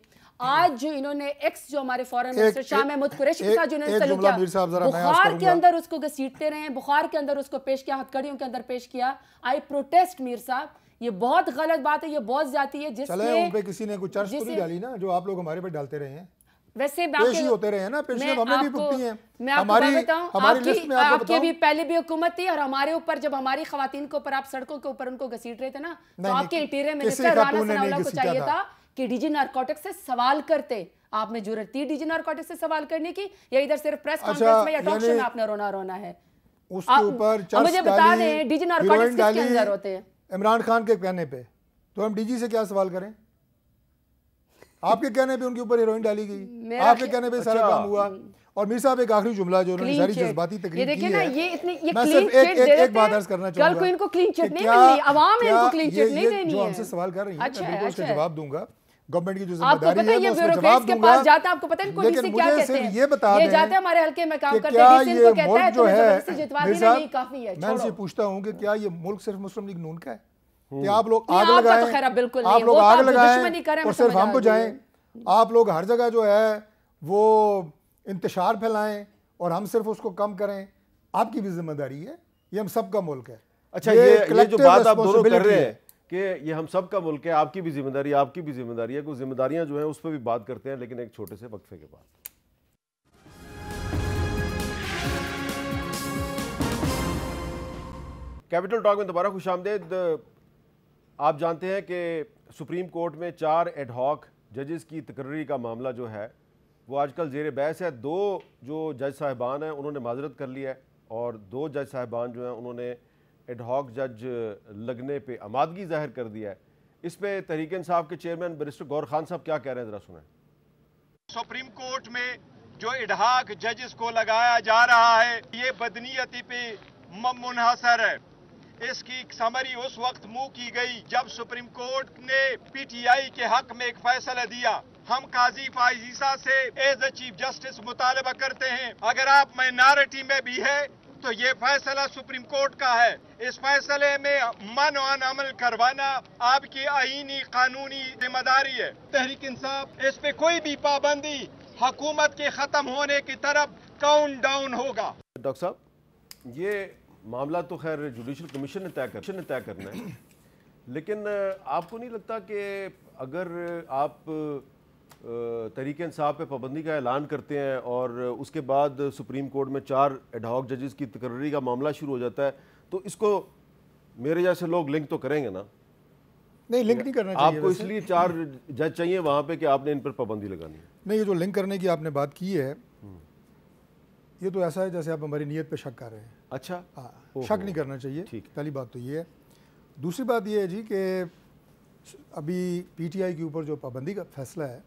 आज जो इन्होंने एक्स जो हमारे फॉरेन मिनिस्टर शाह महमूद कुरैशी के साथ जो इन्होंने सलूक किया बुखार के अंदर उसको घसीटते रहे बुखार के अंदर उसको पेश किया हथकड़ियों के अंदर पेश किया आई प्रोटेस्ट मीर साहब ये बहुत गलत बात है ये बहुत ज्यादा है जिस चले उन किसी ने कुछ चर्च तो नहीं डाली ना जो आप लोग हमारे पे डालते रहे हैं वैसे पेशी होते रहे ना पेशी हमने भी भुगती हैं मैं आपको हमारी बताऊं हमारी आपकी, में आपको आपकी भी पहले भी हुकूमत थी और हमारे ऊपर जब हमारी खातन के ऊपर आप सड़कों के ऊपर उनको घसीट रहे थे ना तो आपके इंटीरियर मिनिस्टर राना सनाउल्ला को चाहिए था कि डीजी नारकोटिक से सवाल करते आपने जरूरत थी डीजी नारकोटिक से सवाल करने की या इधर सिर्फ प्रेस अच्छा, कॉन्फ्रेंस में या टॉक शो में आपने रोना रोना है उसके ऊपर मुझे बता दें डीजी नारकोटिक्स के अंदर होते हैं इमरान खान के कहने पे तो हम डीजी से क्या सवाल करें आपके कहने पे उनके ऊपर हीरोइन डाली गई आपके कहने पे सारा अच्छा। काम हुआ और मीर साहब एक आखिरी जुमला जो उन्होंने सारी जज्बाती तकरीर की है ये इतने ये मैं सिर्फ एक एक, एक बात अर्ज करना चाहूंगा कल को इनको क्लीन चिट नहीं मिली आवाम ने इनको क्लीन चिट नहीं देनी है जो हमसे सवाल कर रही है अच्छा, मैं बिल्कुल उसका अच्छा। जवाब दूंगा गवर्नमेंट की जो जिम्मेदारी है ये ब्यूरोक्रेट्स के पास जाता आपको पता है इनको डीसी क्या कहते हैं ये बता ये जाते हमारे हल्के में काम करते हैं डीसी इनको कहता है तो जो है जितवा नहीं काफी है मैं उनसे पूछता हूं कि क्या ये मुल्क सिर्फ मुस्लिम लीग नून का है हम्म। कि आप लोग आग तो लगाएं बिल्कुल आप लोग आग लगाएं और सिर्फ हम को जाएं आप लोग हर जगह जो है वो इंतशार फैलाएं और हम सिर्फ उसको कम करें आपकी भी जिम्मेदारी है ये हम सबका मुल्क है अच्छा ये, ये, ये जो बात आप दोनों कर रहे हैं कि ये हम सब का मुल्क है आपकी भी जिम्मेदारी आपकी भी जिम्मेदारी है कुछ जिम्मेदारियां जो हैं उस पर भी बात करते हैं लेकिन एक छोटे से वक्फे के बाद कैपिटल टॉक में दोबारा खुश आमदेद आप जानते हैं कि सुप्रीम कोर्ट में चार एडहॉक जजेस की तकर्री का मामला जो है वो आजकल जेर बहस है दो जो जज साहिबान हैं उन्होंने माजरत कर लिया है और दो जज साहिबान जो हैं उन्होंने एडहॉक जज लगने पे आमादगी जाहिर कर दिया है इस पे तहरीक साहब के चेयरमैन बरिस्टर गौर खान साहब क्या कह रहे हैं जरा सुना सुप्रीम कोर्ट में जो इडहाक जजिस को लगाया जा रहा है ये बदनीयती पे मुनहसर है इसकी समरी उस वक्त मुंह की गई जब सुप्रीम कोर्ट ने पीटीआई के हक में एक फैसला दिया हम काजी फाइजीसा से एज ए चीफ जस्टिस मुतालबा करते हैं अगर आप माइनॉरिटी में भी है तो ये फैसला सुप्रीम कोर्ट का है इस फैसले में मनवान अमल करवाना आपकी आईनी कानूनी जिम्मेदारी है तहरीक इंसाफ इस पे कोई भी पाबंदी हकूमत के खत्म होने की तरफ काउंट डाउन होगा डॉक्टर साहब ये मामला तो खैर जुडिशल कमीशन ने तय कर तय करना है लेकिन आपको नहीं लगता कि अगर आप तरीक इंसाफ पे पाबंदी का ऐलान करते हैं और उसके बाद सुप्रीम कोर्ट में चार एडहॉक जजेस की तकर्री का मामला शुरू हो जाता है तो इसको मेरे जैसे लोग लिंक तो करेंगे ना नहीं लिंक नहीं करना चाहिए आपको इसलिए चार जज चाहिए वहाँ पे कि आपने इन पर पाबंदी लगानी है नहीं ये जो लिंक करने की आपने बात की है हम्म। ये तो ऐसा है जैसे आप हमारी नीयत पर शक कर रहे हैं अच्छा हाँ शक नहीं करना चाहिए ठीक पहली बात तो ये है दूसरी बात ये है जी कि अभी पीटीआई के ऊपर जो पाबंदी का फैसला है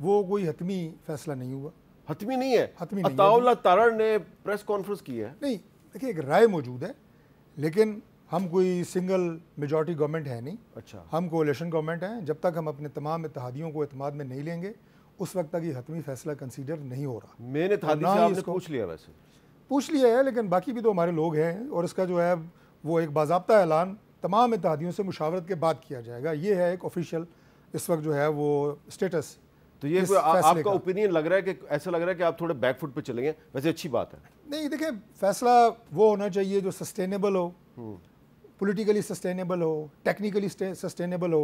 वो कोई हतमी फैसला नहीं हुआ हतमी नहीं है हतमी नहीं अताउल्ला तारण ने प्रेस कॉन्फ्रेंस की है नहीं देखिए एक राय मौजूद है लेकिन हम कोई सिंगल मेजॉरिटी गवर्नमेंट है नहीं अच्छा हम कोलेशन गवर्नमेंट हैं जब तक हम अपने तमाम इतिहादियों को अतमाद में नहीं लेंगे उस वक्त तक ये हतमी फैसला कंसीडर नहीं हो रहा मैंने पूछ लिया वैसे पूछ लिया है लेकिन बाकी भी तो हमारे लोग हैं और इसका जो है वो एक बाबा ऐलान तमाम इतिहादियों से मुशावरत के बाद किया जाएगा ये है एक ऑफिशियल इस वक्त जो है वो स्टेटस तो ये आ, आपका ओपिनियन लग रहा है कि ऐसा लग रहा है कि आप थोड़े बैकफुट पे चले गए वैसे अच्छी बात है नहीं देखें फैसला वो होना चाहिए जो सस्टेनेबल हो पॉलिटिकली हम्म। सस्टेनेबल हो टेक्निकली सस्टेनेबल हो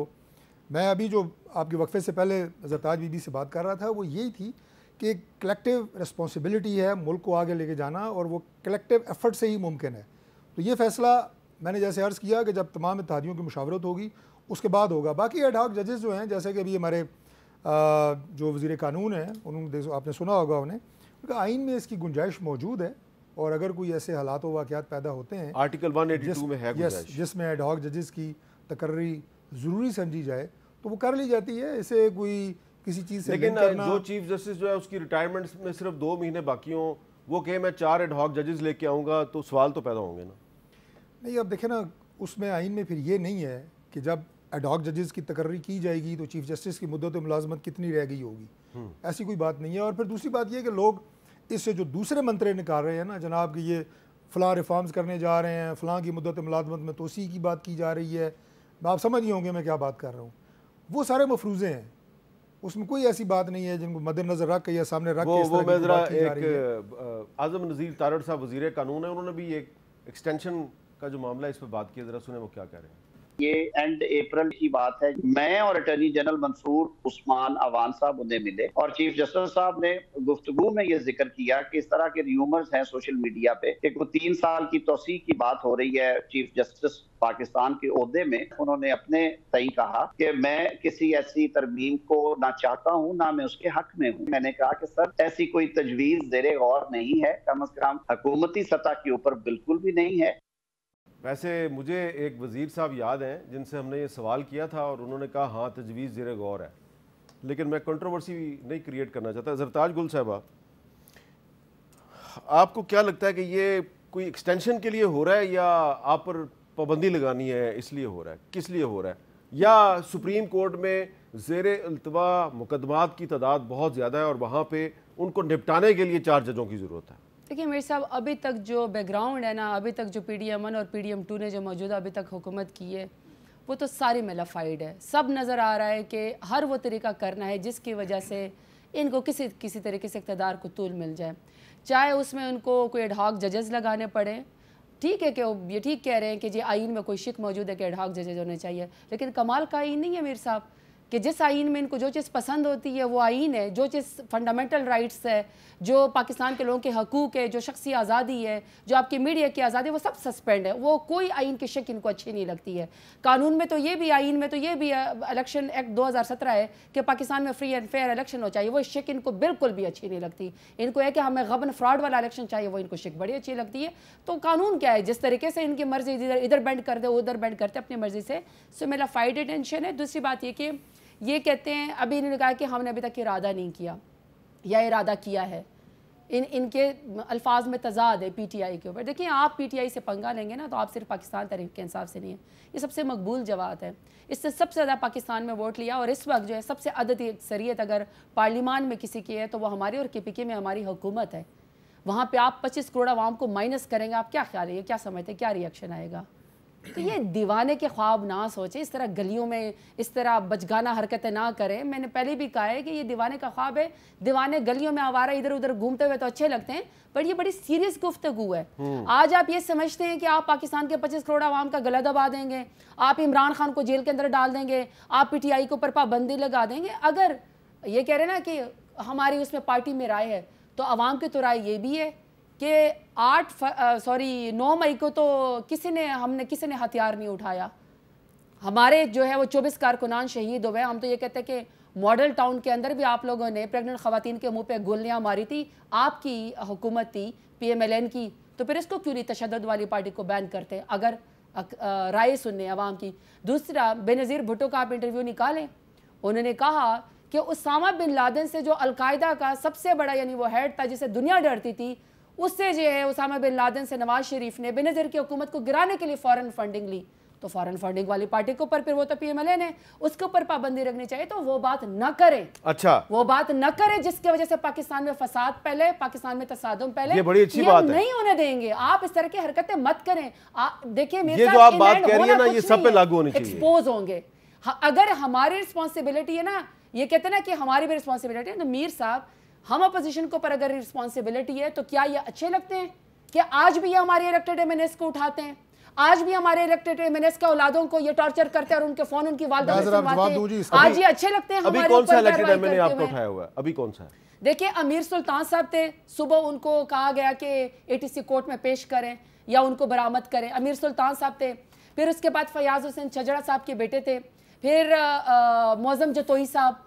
मैं अभी जो आपके वक्फे से पहले जरताज बीबी से बात कर रहा था वो यही थी कि कलेक्टिव रिस्पॉन्सिबिलिटी है मुल्क को आगे लेके जाना और वो कलेक्टिव एफर्ट से ही मुमकिन है तो ये फैसला मैंने जैसे अर्ज़ किया कि जब तमाम इतिहादियों की मशावरत होगी उसके बाद होगा बाकी एडहॉक जजेस जो हैं जैसे कि अभी हमारे जो वजीर कानून हैं उन्होंने आपने सुना होगा उन्हें उनका आइन में इसकी गुंजाइश मौजूद है और अगर कोई ऐसे हालात वाक़ात पैदा होते हैं आर्टिकल एटी टू में है यस जिसमें एडहॉक जजेस की तकर्री ज़रूरी समझी जाए तो वो कर ली जाती है इसे कोई किसी चीज़ से लेकिन जो चीफ जस्टिस जो है उसकी रिटायरमेंट में सिर्फ दो महीने बाकी हों वो कहे मैं चार एडहॉक जजेस लेके आऊँगा तो सवाल तो पैदा होंगे ना नहीं अब देखे ना उसमें आइन में फिर ये नहीं है कि जब एडॉक जजेस की तकर्री की जाएगी तो चीफ जस्टिस की मुद्दत मुलाजमत कितनी रह गई होगी हम्म। ऐसी कोई बात नहीं है और फिर दूसरी बात यह कि लोग इससे जो दूसरे मंत्रे निकाल रहे हैं ना जनाब कि ये फ़लाँ रिफॉर्म्स करने जा रहे हैं फ़लाँ की मुद्दत मुलाजमत में तोसी की बात की जा रही है आप समझ ही होंगे मैं क्या बात कर रहा हूँ वो सारे मफरूज़े हैं उसमें कोई ऐसी बात नहीं है जिनको मद्देनजर रख के या सामने रख वो, के एक आजम नज़ीर तारड़ साहब वजीर कानून है उन्होंने भी एक एक्सटेंशन का जो मामला है इस पर बात की ज़रा सुने वो क्या कह रहे हैं ये एंड अप्रैल की बात है मैं और अटर्नी जनरल मंसूर उस्मान अवान साहब उन्हें मिले और चीफ जस्टिस साहब ने गुफ्तगु में ये जिक्र किया कि इस तरह के र्यूमर्स हैं सोशल मीडिया पे कि वो तीन साल की तोसी की बात हो रही है चीफ जस्टिस पाकिस्तान के अहदे में उन्होंने अपने तय कहा कि मैं किसी ऐसी तरमीम को ना चाहता हूँ ना मैं उसके हक में हूँ मैंने कहा कि सर ऐसी कोई तजवीज़ जेरे गौर नहीं है कम अज कम हकूमती सतह के ऊपर बिल्कुल भी नहीं है वैसे मुझे एक वज़ीर साहब याद हैं जिनसे हमने ये सवाल किया था और उन्होंने कहा हाँ तजवीज़ ज़र गौर है लेकिन मैं कंट्रोवर्सी नहीं क्रिएट करना चाहता जरताज गुल साहबा आपको क्या लगता है कि ये कोई एक्सटेंशन के लिए हो रहा है या आप पर पाबंदी लगानी है इसलिए हो रहा है किस लिए हो रहा है या सुप्रीम कोर्ट में जेर अल्तवा मुकदमात की तादाद बहुत ज़्यादा है और वहाँ पर उनको निपटाने के लिए चार जजों की ज़रूरत है देखिए मेरे साहब अभी तक जो बैकग्राउंड है ना अभी तक जो पी डी एम वन और पी डी एम टू ने जो मौजूदा अभी तक हुकूमत की है वो तो सारी मेलाफाइड है सब नज़र आ रहा है कि हर वो तरीका करना है जिसकी वजह से इनको किसी किसी तरीके से इकतदार को तूल मिल जाए चाहे उसमें उनको कोई एडहॉक जजेस लगाने पड़े ठीक है कि वो ये ठीक कह रहे हैं कि जी आइन में कोई शिक मौजूद है कि एडहॉक जजेज होने चाहिए लेकिन कमाल का आइन नहीं है मीर साहब कि जिस आइन में इनको जो चीज़ पसंद होती है वो आइन है जो चीज़ फंडामेंटल राइट्स है जो पाकिस्तान के लोगों के हकूक़ है जो शख्सी आज़ादी है जो आपकी मीडिया की आज़ादी है वो सब सस्पेंड है वो कोई आइन की शक इनको अच्छी नहीं लगती है कानून में तो ये भी आइन में तो ये भी इलेक्शन एक्ट दो हज़ार सत्रह है कि पाकिस्तान में फ्री एंड फेयर इलेक्शन हो चाहिए वो शक इनको बिल्कुल भी अच्छी नहीं लगती इनको है कि हमें गबन फ्रॉड वाला इलेक्शन चाहिए वो इनको शक बड़ी अच्छी लगती है तो कानून क्या है जिस तरीके से इनकी मर्जी इधर इधर बैंड कर दे उधर बैंड करते अपनी मर्जी से सो मेरा फाइड टेंशन है दूसरी बात ये कि ये कहते हैं अभी इन्होंने कहा कि हमने अभी तक इरादा नहीं किया या इरादा किया है इन इनके अल्फाज में तजाद है पीटीआई के ऊपर देखिए आप पीटीआई से पंगा लेंगे ना तो आप सिर्फ पाकिस्तान तरीक के हिसाब से नहीं है ये सबसे मकबूल जवाब है इससे सबसे ज़्यादा पाकिस्तान में वोट लिया और इस वक्त जो है सबसे अदती अक्सरीत अगर पार्लिमान में किसी की है तो वो हमारी और के पी के में हमारी हुकूमत है वहाँ पर आप पच्चीस करोड़ आवाम को माइनस करेंगे आप क्या ख्याल है ये क्या समझते हैं क्या रिएक्शन आएगा तो ये दीवाने के ख्वाब ना सोचे इस तरह गलियों में इस तरह बचगाना हरकतें ना करें मैंने पहले भी कहा है कि ये दीवाने का ख्वाब है दीवाने गलियों में आवारा इधर उधर घूमते हुए तो अच्छे लगते हैं पर ये बड़ी सीरियस गुफ्तगु है हम्म। आज आप ये समझते हैं कि आप पाकिस्तान के पच्चीस करोड़ आवाम का गला दबा देंगे आप इमरान खान को जेल के अंदर डाल देंगे आप पी टी आई के ऊपर पाबंदी लगा देंगे अगर ये कह रहे ना कि हमारी उसमें पार्टी में राय है तो आवाम की तो राय ये भी है कि आठ सॉरी नौ मई को तो किसी ने हमने किसी ने हथियार नहीं उठाया हमारे जो है वो चौबीस कारकुनान शहीद हुए हम तो ये कहते हैं कि मॉडल टाउन के अंदर भी आप लोगों ने प्रेग्नेंट खातन के मुंह पे गोलियां मारी थी आपकी हुकूमत थी पीएमएलएन की तो फिर इसको क्यों नहीं तशद वाली पार्टी को बैन करते अगर राय सुनने आवाम की दूसरा बेनज़ीर भुटो का आप इंटरव्यू निकालें उन्होंने कहा कि उसामा बिन लादेन से जो अलकायदा का सबसे बड़ा यानी वो हेड था जिसे दुनिया डरती थी उससे जो है उसामा बिन लादन से नवाज शरीफ ने बेनज़र की हुकूमत को गिराने के लिए फ़ॉरन फंडिंग ली तो फ़ॉरन फंडिंग वाली पार्टी के ऊपर फिर वो तो पी एम एल ए ने उसके ऊपर पाबंदी रखनी चाहिए तो वो बात न करे अच्छा वो बात न करे जिसकी वजह से पाकिस्तान में फसाद पहले पाकिस्तान में तसादम पहले ये बड़ी अच्छी ये बात नहीं होने देंगे आप इस तरह की हरकतें मत करें देखिए मेरे जो एक्सपोज होंगे अगर हमारी रिस्पॉन्सिबिलिटी है ना ये कहते ना कि हमारी भी रिस्पॉन्सिबिलिटी है तो मीर साहब हम अपोजिशन के ऊपर अगर रिस्पॉन्सिबिलिटी है तो क्या ये अच्छे लगते हैं क्या आज भी ये हमारे इलेक्टेड एम को उठाते हैं आज भी हमारे इलेक्टेड एम के औलादों को ये टॉर्चर करते हैं और उनके फोन उनकी वाले आज ये अच्छे लगते हैं अभी कौन सा देखिए अमीर सुल्तान साहब थे सुबह उनको कहा गया कि एटीसी कोर्ट में पेश करें या उनको बरामद करें अमीर सुल्तान साहब थे फिर उसके बाद फयाज हुसैन छजड़ा साहब के बेटे थे फिर मोजम जतोई साहब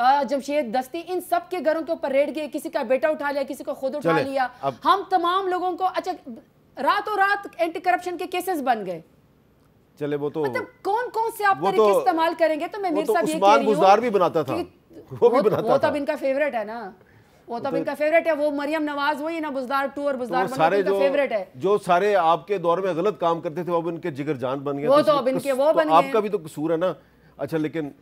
जमशेद दस्ती इन सब के घरों के ऊपर रेड गए किसी का बेटा उठा लिया किसी को खुद उठा लिया हम तमाम लोगों को अच्छा रातों रात एंटी करप्शन के केसेस बन गए चले वो तो मतलब कौन कौन से आप तरीके तो, इस्तेमाल करेंगे तो मैं मेरे तो साथ ये कह रही हूं भी बनाता था वो भी बनाता वो तब इनका फेवरेट है ना वो तो इनका फेवरेट है वो मरियम नवाज वही ना बुजदार टू और बुजदार तो सारे जो फेवरेट है जो सारे आपके दौर में गलत काम करते थे वो अब इनके जिगर जान बन गए वो तो अब इनके तो वो बन गए आपका भी तो कसूर है ना अच्छा लेकिन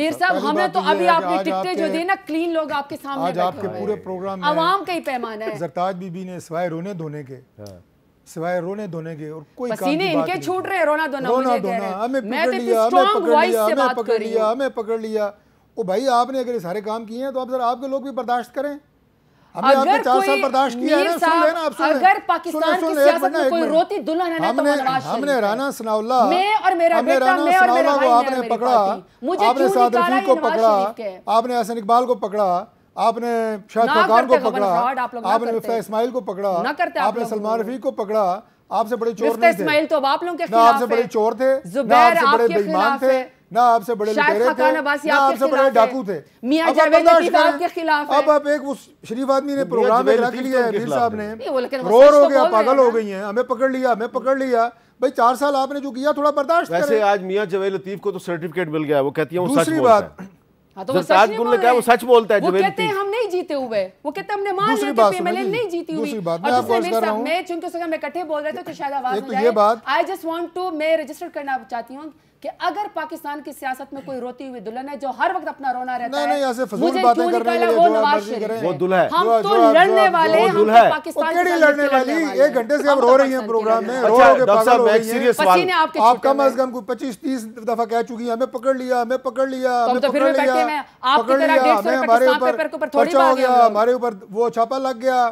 मेर साहब हमने तो अभी आपने टिकटें जो दी ना क्लीन लोग आपके सामने आज आपके पूरे प्रोग्राम आवाम का ही पैमाना है जरताज बीबी ने सिवाय रोने धोने के हाँ। सिवाय रोने धोने के और कोई पसीने काम इनके छूट रहे रोना धोना रोना धोना हमें तो पकड़ लिया हमें पकड़ लिया हमें पकड़ लिया हमें पकड़ लिया ओ भाई आपने अगर ये सारे काम किए हैं तो आप जरा आपके लोग भी बर्दाश्त करें अगर कोई मीर साहब अगर पाकिस्तान की सियासत में कोई रोती दुल्हन है ना तो हमने सनाउल्ला मैं और मेरा बेटा मैं और मेरा भाई आपने पकड़ा मुझे आपने साद को पकड़ा आपने हसन इकबाल को पकड़ा आपने शाहिद को पकड़ा आपने मिफ्ता इस्माइल को पकड़ा आपने सलमान रफीक को पकड़ा आपसे बड़े चोर थे इस्माइल तो आप लोगों के आपसे बड़े चोर थे थे ना आपसे बड़े लुटेरे थे ना आपसे बड़े डाकू थे मियां जावेद के खिलाफ अब आप एक उस शरीफ आदमी ने प्रोग्राम में रख लिया तो है मीर साहब ने रो रो गया पागल हो गई है हमें पकड़ लिया हमें पकड़ लिया भाई चार साल आपने जो किया थोड़ा बर्दाश्त वैसे आज मियां जवेद लतीफ को तो सर्टिफिकेट मिल गया वो कहती है दूसरी बात हाँ, तो वो सच वो सच बोलता है वो कहते हैं हम नहीं जीते हुए वो कहते हमने मान पीएमएलए नहीं जीती हुई मैं मैं इकट्ठे बोल रहे थे तो शायद आवाज आई जस्ट वांट टू मैं रजिस्टर करना चाहती कि अगर पाकिस्तान की सियासत में कोई रोती हुई दुल्हन है जो हर वक्त अपना रोना रहता नहीं, है नहीं, मुझे क्यों निकाला वो नवाज वो दुल्हा है हम तो लड़ने वाले हैं तो एक घंटे से हम तो रो अच्छा, रही हैं प्रोग्राम में के पागल हो गई हैं पसीने आपके आप कम से कम कोई 25 30 दफा कह चुकी हैं हमें पकड़ लिया हमें पकड़ लिया तो हमें पकड़ लिया आपकी तरह 150 पेपर के ऊपर थोड़ी बात हमारे ऊपर वो छापा लग गया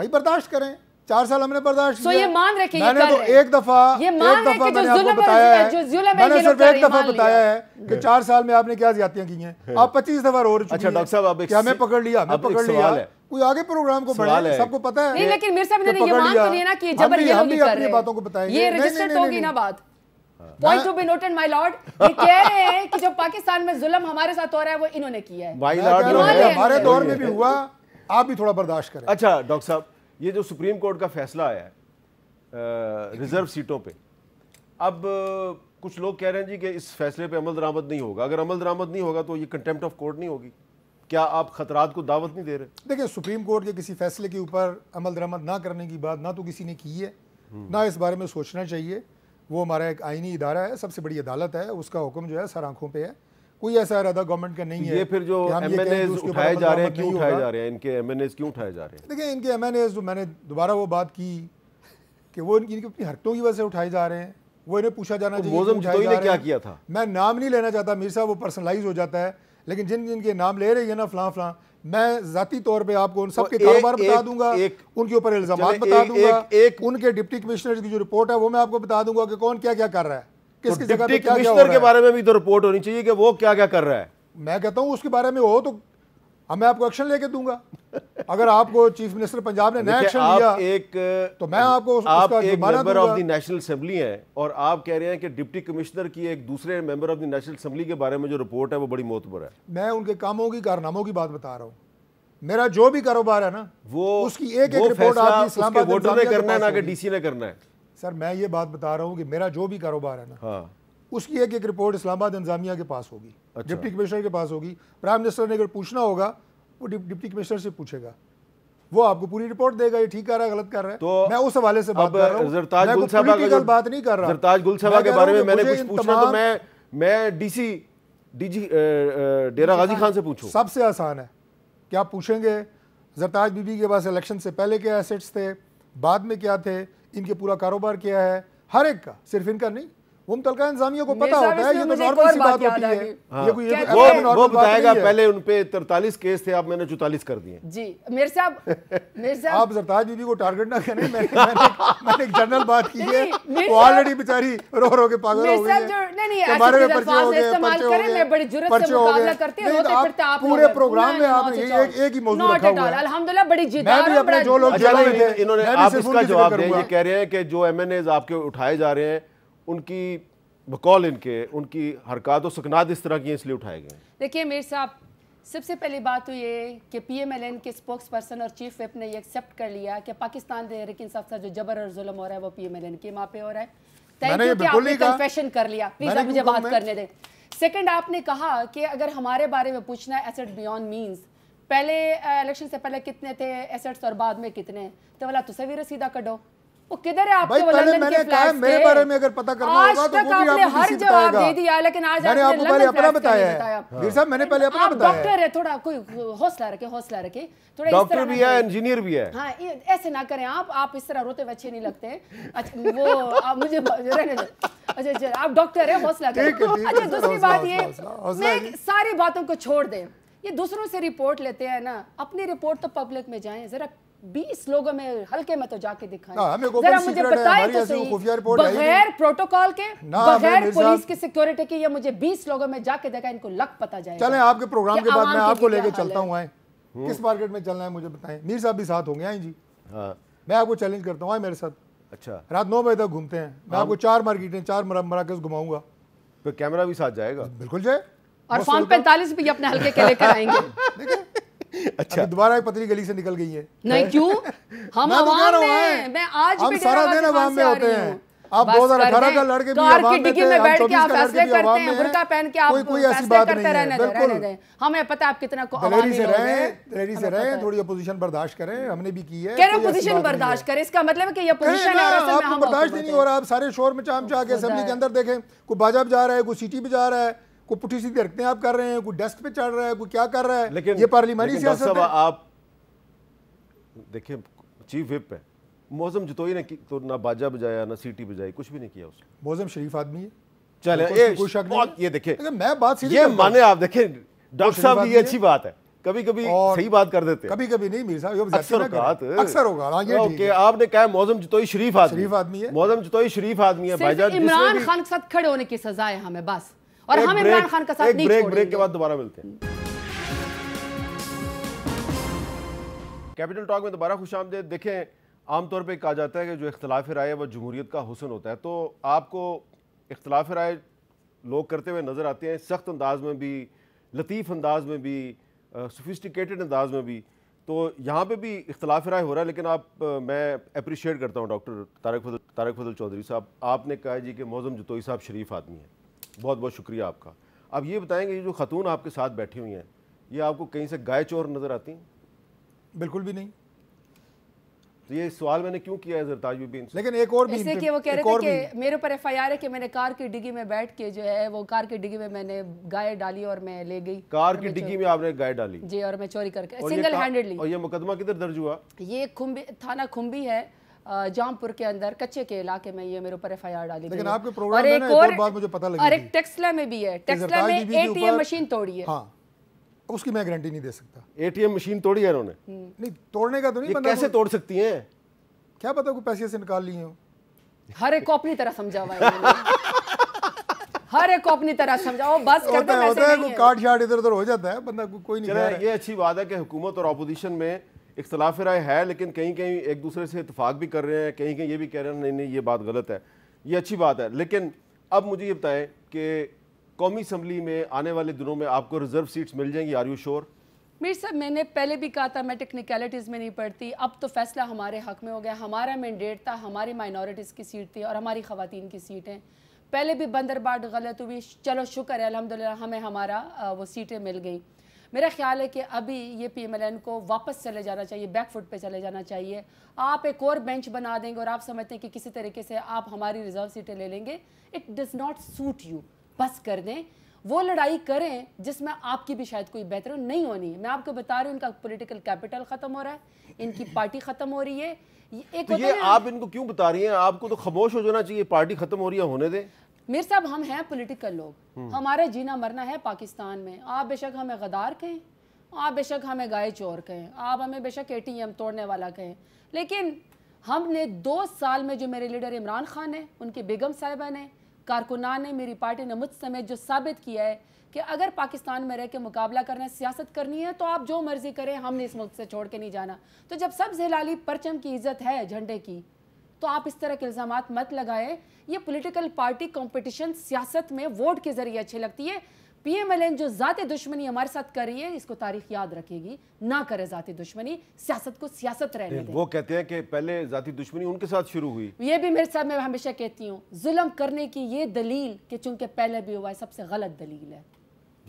भाई बर्दाश्त करें चार साल हमने बर्दाश्त so ये मान मैंने तो एक दफा एक दफा मैंने आपको बताया है मैंने सिर्फ एक दफा बताया है कि चार साल में आपने क्या ज्यादा की हैं आप पच्चीस दफा रो अच्छा डॉक्टर साहब आप हमें पकड़ लिया हमें पकड़ लिया कोई आगे प्रोग्राम को बढ़ा सबको पता है नहीं लेकिन मेरे साहब तो ये मांग तो लेना कि जबर ये लोग कर रहे बातों को बताएंगे ये रजिस्टर्ड तो होगी ना बात point to be noted my lord ये कह रहे हैं कि जो पाकिस्तान में जुल्म हमारे साथ हो रहा है वो इन्होंने किया है हमारे दौर में भी हुआ आप भी थोड़ा बर्दाश्त करें अच्छा डॉक्टर साहब ये जो सुप्रीम कोर्ट का फैसला आया है रिजर्व सीटों पे अब कुछ लोग कह रहे हैं जी कि इस फैसले पे अमल दरामद नहीं होगा अगर अमल दरामद नहीं होगा तो ये कंटेम्प्ट ऑफ कोर्ट नहीं होगी क्या आप खतरात को दावत नहीं दे रहे देखिए सुप्रीम कोर्ट के किसी फैसले के ऊपर अमल दरामद ना करने की बात ना तो किसी ने की है हम्म। ना इस बारे में सोचना चाहिए वो हमारा एक आइनी इदारा है सबसे बड़ी अदालत है उसका हुक्म जो है सर आँखों पर है कोई ऐसा इरादा गवर्नमेंट का नहीं तो है ये फिर जो उठाए जा रहे हैं क्यों उठाए जा रहे हैं इनके एम क्यों उठाए जा रहे हैं देखिए इनके एम एन एज जो मैंने दोबारा वो बात की कि वो इनकी अपनी हरकतों की वजह से उठाए जा रहे हैं वो इन्हें पूछा जाना तो चाहिए तो क्या किया था मैं नाम नहीं लेना चाहता मेरे साहब वो पर्सनलाइज हो जाता है लेकिन जिन जिनके नाम ले रही है ना फलां फलां मैं जाती तौर पे आपको उन सबके कारोबार बता दूंगा एक, उनके ऊपर इल्जाम बता दूंगा एक, एक, उनके डिप्टी कमिश्नर की जो रिपोर्ट है वो मैं आपको बता दूंगा कि कौन क्या क्या कर रहा है किस तो डिप्टी कमिश्नर के बारे में भी तो रिपोर्ट होनी चाहिए कि वो क्या क्या कर रहा है मैं कहता हूँ उसके बारे में हो तो मैं आपको एक्शन लेके दूंगा अगर आपको चीफ मिनिस्टर पंजाब ने नया एक्शन लिया एक तो मैं आपको आप उसका एक member of the national assembly हैं और आप कह रहे हैं कि डिप्टी कमिश्नर की एक दूसरे member of the national assembly के बारे में जो रिपोर्ट है वो बड़ी मोतबर है मैं उनके कामों की कारनामों की बात बता रहा हूँ मेरा जो भी कारोबार है ना वो उसकी एक एक रिपोर्ट आपकी वोटर ने करना है ना कि डीसी ने करना है सर मैं ये बात बता रहा हूँ कि मेरा जो भी कारोबार है ना हाँ। उसकी एक एक रिपोर्ट इस्लामाबाद इंजामिया के पास होगी अच्छा। डिप्टी कमिश्नर के पास होगी प्राइम मिनिस्टर ने अगर पूछना होगा वो डिप्टी कमिश्नर से पूछेगा वो आपको पूरी रिपोर्ट देगा ये ठीक कर रहा है गलत कर रहा है तो मैं उस हवाले से बात कर रहा हूँ मैं बात नहीं कर रहा जरताज के बारे में मैंने कुछ पूछना तो मैं मैं डीसी डीजी डेरा गाजी खान से पूछूं सबसे आसान है क्या पूछेंगे जरताज बीबी के पास इलेक्शन से पहले क्या एसेट्स थे बाद में क्या थे इनके पूरा कारोबार किया है हर एक का सिर्फ इनका नहीं हम तलका इंतजामिया को पता होता है ये तो नॉर्मल सी बात हाँ। होती है ये कोई वो वो बताएगा पहले उन पे 43 केस थे आप मैंने 44 कर दिए जी मेरे साहब मेरे साहब आप सरताज को टारगेट ना करें मैंने मैंने एक जनरल बात की है वो ऑलरेडी बेचारी रो रो के पागल हो गई है मैं बड़ी जुर्रत से मुकाबला करती हूं आप पूरे प्रोग्राम में एक एक ही मौजूद रखा हुआ है अल्हम्दुलिल्लाह बड़ी जो लोग इन्होंने आप इसका जवाब दें ये कह रहे हैं कि जो एमएनएज आपके उठाए जा रहे हैं उनकी बकौल इनके उनकी हरकत और सकनात इस तरह की इसलिए उठाए गए देखिए मीर साहब सबसे पहली बात तो ये कि पी एम एल एन के स्पोक्स पर्सन और चीफ वेप ने ये एक्सेप्ट कर लिया कि पाकिस्तान तहरीक इंसाफ का जो जबर और जुलम हो रहा है वो पी एम एल एन के माँ पे हो रहा है थैंक यू कि आपने कन्फेशन कर लिया प्लीज़ आप मुझे बात करने दें सेकंड आपने कहा कि अगर हमारे बारे में पूछना है एसेट बियॉन्ड पहले इलेक्शन से पहले कितने थे एसेट्स और बाद में कितने तो वाला तुसे तो भी रसीदा कटो वो किधर है आपके वल्लभन मैंने कहा मेरे बारे में अगर पता करना होगा तो वो भी आपको हर जवाब दे दिया लेकिन आज मैंने आपको पहले अपना बताया है हाँ। वीर साहब मैंने पहले अपना बताया डॉक्टर है थोड़ा कोई हौसला रखे हौसला रखे थोड़ा डॉक्टर भी है इंजीनियर भी है हाँ ऐसे ना करें आप आप इस तरह रोते हुए अच्छे नहीं लगते अच्छा वो मुझे अच्छा अच्छा आप डॉक्टर है हौसला करें अच्छा दूसरी बात ये सारी बातों को छोड़ दें ये दूसरों से रिपोर्ट लेते हैं ना अपनी रिपोर्ट तो पब्लिक में जाए जरा बीस लोगों में हल्के में तो जाके दिखाएं हाँ, मुझे तो की मुझे बीस लोगों में जाके देखा इनको लक पता जाए चले आपके प्रोग्राम के बाद आपको लेके चलता हूँ हम्म। किस मार्केट में चलना है मुझे बताएं मीर साहब भी साथ होंगे आई जी हाँ। मैं आपको चैलेंज करता हूँ आए मेरे साथ अच्छा रात नौ बजे तक घूमते हैं मैं हाँ। आपको चार मार्केटें चार मराकज घुमाऊंगा तो कैमरा भी साथ जाएगा बिल्कुल जाए और फॉर्म पैंतालीस भी अपने हल्के के लेकर आएंगे अच्छा दोबारा पतली गली से निकल गई है नहीं क्यों हम तो आवाम में मैं आज हम सारा दिन आवाम में होते हैं आप दो हजार अठारह का लड़के भी आवाम में थे में बैठ के आप फैसले करते हैं पहन के कोई कोई ऐसी बात नहीं है बिल्कुल हमें पता आप कितना आवामी से रहें दलेरी से रहें थोड़ी अपोजिशन बर्दाश्त करें हमने भी की है कह अपोजिशन बर्दाश्त करें इसका मतलब कि अपोजिशन है आपको बर्दाश्त नहीं हो रहा आप सारे शोर में चाम चाह के असेंबली के अंदर देखें कोई बाजा बजा रहा है कोई सीटी बजा रहा है को पुठी सीधी रखते हैं आप कर रहे हैं कोई डेस्क पे चढ़ रहा है कोई क्या कर रहा है लेकिन ये पार्लियामानी सियासत है आप देखिए चीफ विप है मौजम जतोई ने तो ना बाजा बजाया ना सीटी बजाई कुछ भी नहीं किया उसने मौजम शरीफ आदमी है चले कोई शक नहीं ये देखिए मैं बात ये माने आप देखिए डॉक्टर साहब ये अच्छी बात है कभी कभी सही बात कर देते कभी कभी नहीं मीर साहब अक्सर अक्सर होगा ये ओके आपने कहा मौजम जतोई शरीफ आदमी शरीफ आदमी है मौजम जतोई शरीफ आदमी है भाईजान इमरान खान के साथ खड़े होने की सजा है हमें बस और हम इमरान खान का साथ नहीं ब्रेक ब्रेक के बाद दोबारा मिलते हैं कैपिटल टॉक में दोबारा खुश आमदेद देखें आमतौर पर कहा जाता है कि जो इख्तलाफ राय है वह जमहूरीत का हुसन होता है तो आपको इख्तलाफ राय लोग करते हुए नज़र आते हैं सख्त अंदाज में भी लतीफ़ अंदाज में भी सोफिस्टिकेटेड अंदाज में भी तो यहाँ पे भी इख्तलाफ राय हो रहा है लेकिन आप मैं अप्रिशिएट करता हूँ डॉक्टर तारक फजल तारक फजल चौधरी साहब आपने कहा जी कि मौजम जतोई साहब शरीफ आदमी हैं बहुत बहुत शुक्रिया आपका अब ये बताएंगे ये जो खतून आपके साथ बैठी हुई हैं ये आपको कहीं से गाय चोर नज़र आती हैं बिल्कुल भी नहीं तो ये सवाल मैंने क्यों किया है जरताज बीबी लेकिन एक और भी कि वो कह रहे थे कि मेरे ऊपर एफआईआर है कि मैंने कार की डिग्गी में बैठ के जो है वो कार की डिग्गी में मैंने गाय डाली और मैं ले गई कार की डिग्गी में आपने गाय डाली जी और मैं चोरी करके सिंगल हैंडेडली और ये मुकदमा किधर दर्ज हुआ ये खुम्बी थाना खुम्बी है जामपुर के अंदर कच्चे के इलाके में ये मेरे ऊपर एफ आई आर डाली लेकिन आपके प्रोग्राम में एक और, बात मुझे पता लगी और एक टेक्सला में भी है टेक्सला में एटीएम मशीन तोड़ी है हाँ उसकी मैं गारंटी नहीं दे सकता एटीएम मशीन तोड़ी है उन्होंने हम्म। नहीं तोड़ने का तो नहीं कैसे तोड़ सकती है क्या पता को पैसे से निकाल लिए हो हर एक को अपनी तरह समझा हुआ हर एक को अपनी तरह समझाओ बस होता है, होता है, है काट शाट इधर उधर हो जाता है बंदा कोई नहीं ये अच्छी बात है कि हुकूमत और अपोजिशन में इख्तलाफ राय है लेकिन कहीं कहीं एक दूसरे से इतफाक़ भी कर रहे हैं कहीं कहीं ये भी कह रहे हैं नहीं नहीं ये बात गलत है ये अच्छी बात है लेकिन अब मुझे ये बताएं कि कौमी असम्बली में आने वाले दिनों में आपको रिजर्व सीट्स मिल जाएंगी आर यू श्योर मीर साहब मैंने पहले भी कहा था मैं टेक्निकलिटीज़ में नहीं पढ़ती अब तो फैसला हमारे हक में हो गया हमारा मैंडेट था हमारी माइनॉरिटीज़ की सीट थी और हमारी खातन की सीटें पहले भी बंदरबाट गलत हुई चलो शुक्र है अलहमदिल्ला हमें हमारा वो सीटें मिल गई मेरा ख्याल है कि अभी ये पी एम एल एन को वापस चले जाना चाहिए बैक फुट पे चले जाना चाहिए आप एक और बेंच बना देंगे और आप समझते हैं कि किसी तरीके से आप हमारी रिजर्व सीटें ले लेंगे it does not suit you बस कर दें वो लड़ाई करें जिसमें आपकी भी शायद कोई बेहतर नहीं होनी है मैं आपको बता रही हूँ इनका पोलिटिकल कैपिटल खत्म हो रहा है इनकी पार्टी खत्म हो रही है एक तो ये आप इनको क्यों बता रही हैं आपको तो खामोश हो जाना चाहिए पार्टी खत्म हो रही है होने दें मेरे साहब हम हैं पॉलिटिकल लोग हम्म। हमारा जीना मरना है पाकिस्तान में आप बेशक हमें गदार कहें आप बेशक हमें गाय चोर कहें आप हमें बेशक ए तोड़ने वाला कहें लेकिन हमने दो साल में जो मेरे लीडर इमरान खान हैं उनके बेगम साहिबा ने कारकुना ने मेरी पार्टी ने मुझ समेत जो साबित किया है कि अगर पाकिस्तान में रह के मुकाबला करना सियासत करनी है तो आप जो मर्ज़ी करें हमने इस मुल्क से छोड़ के नहीं जाना तो जब सब जिलाली परचम की इज्जत है झंडे की तो आप इस तरह के इल्ज़ाम मत लगाएं ये पोलिटिकल पार्टी कॉम्पिटिशन सियासत में वोट के ज़रिए अच्छी लगती है पीएमएलएन जो ज़ाती दुश्मनी हमारे साथ कर रही है इसको तारीख याद रखेगी ना करे ज़ाती दुश्मनी सियासत को सियासत रहने दे वो कहते हैं कि पहले जाति दुश्मनी उनके साथ शुरू हुई ये भी मेरे साथ मैं हमेशा कहती हूँ जुलम करने की ये दलील कि चूंकि पहले भी हुआ है सबसे गलत दलील है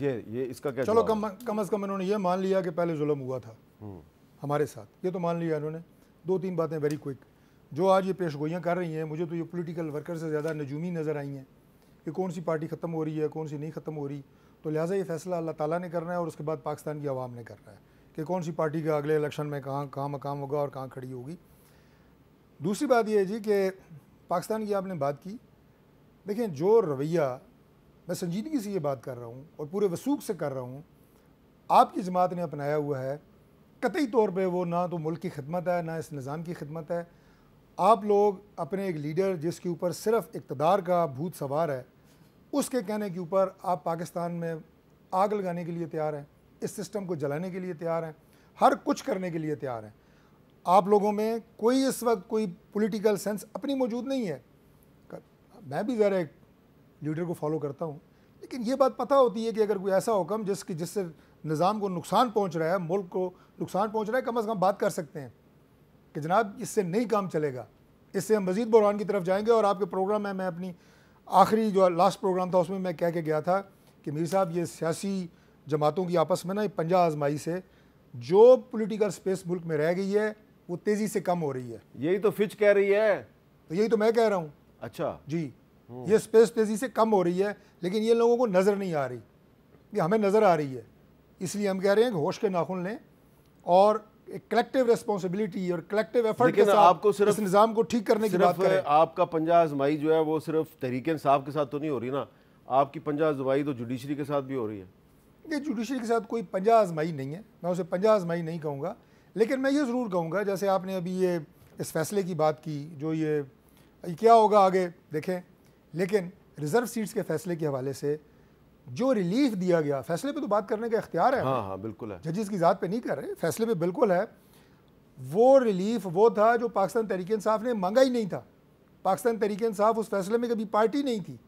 ये ये इसका क्या चलो कम कम अज़ कम इन्होंने ये मान लिया कि पहले जुलम हुआ था हम्म। हमारे साथ ये तो मान लिया इन्होंने दो तीन बातें वेरी क्विक जो आज ये पेश गोइयाँ कर रही हैं मुझे तो ये पोलिटिकल वर्कर से ज़्यादा नजूमी नज़र आई हैं कि कौन सी पार्टी ख़त्म हो रही है कौन सी नहीं ख़त्म हो रही तो लिहाजा ये फैसला अल्लाह ताला ने करना है और उसके बाद पाकिस्तान की आवाम ने करना है कि कौन सी पार्टी का अगले इलेक्शन में कहाँ कहाँ मकाम होगा और कहाँ खड़ी होगी दूसरी बात यह है जी कि पाकिस्तान की आपने बात की देखें जो रवैया मैं संजीदगी से ये बात कर रहा हूँ और पूरे वसूख से कर रहा हूँ आपकी जमात ने अपनाया हुआ है कतई तौर पर वो ना तो मुल्क की खदमत है ना इस निज़ाम की खदमत है आप लोग अपने एक लीडर जिसके ऊपर सिर्फ इकतदार का भूत सवार है उसके कहने के ऊपर आप पाकिस्तान में आग लगाने के लिए तैयार हैं इस सिस्टम को जलाने के लिए तैयार हैं हर कुछ करने के लिए तैयार हैं आप लोगों में कोई इस वक्त कोई पॉलिटिकल सेंस अपनी मौजूद नहीं है मैं भी ज़रा एक लीडर को फॉलो करता हूँ लेकिन ये बात पता होती है कि अगर कोई ऐसा हुक्म जिसकी जिससे निज़ाम को नुकसान पहुँच रहा है मुल्क को नुकसान पहुँच रहा है कम अज़ कम बात कर सकते हैं कि जनाब इससे नहीं काम चलेगा इससे हम मज़ीद बुरहान की तरफ जाएंगे और आपके प्रोग्राम में मैं अपनी आखिरी जो लास्ट प्रोग्राम था उसमें मैं कह के गया था कि मीर साहब ये सियासी जमातों की आपस में ना पंजा आजमाई से जो पोलिटिकल स्पेस मुल्क में रह गई है वो तेज़ी से कम हो रही है यही तो फिच कह रही है तो यही तो मैं कह रहा हूँ अच्छा जी हम्म। ये स्पेस तेज़ी से कम हो रही है लेकिन ये लोगों को नज़र नहीं आ रही ये हमें नज़र आ रही है इसलिए हम कह रहे हैं कि होश के नाखुन लें और एक कलेक्टिव रेस्पॉन्सिबिलिटी और कलेक्टिव एफर्ट के साथ आपको सिर्फ इस निज़ाम को ठीक करने की बात करें आपका पंजा आजमाई जो है वो सिर्फ तहरीक इंसाफ के साथ तो नहीं हो रही ना आपकी पंजा आजमाई तो जुडिशरी के साथ भी हो रही है ये जुडिशरी के साथ कोई पंजा आजमाई नहीं है मैं उसे पंजा आजमाई नहीं कहूँगा लेकिन मैं ये ज़रूर कहूँगा जैसे आपने अभी ये इस फैसले की बात की जो ये क्या होगा आगे देखें लेकिन रिज़र्व सीट्स के फैसले के हवाले से जो रिलीफ दिया गया फैसले पे तो बात करने का इख्तियार है हाँ हाँ बिल्कुल है जजेस की ज़ात पे नहीं कर रहे फैसले पे बिल्कुल है वो रिलीफ वो था जो पाकिस्तान तहरीक इंसाफ ने मांगा ही नहीं था पाकिस्तान तहरीक इंसाफ उस फैसले में कभी पार्टी नहीं थी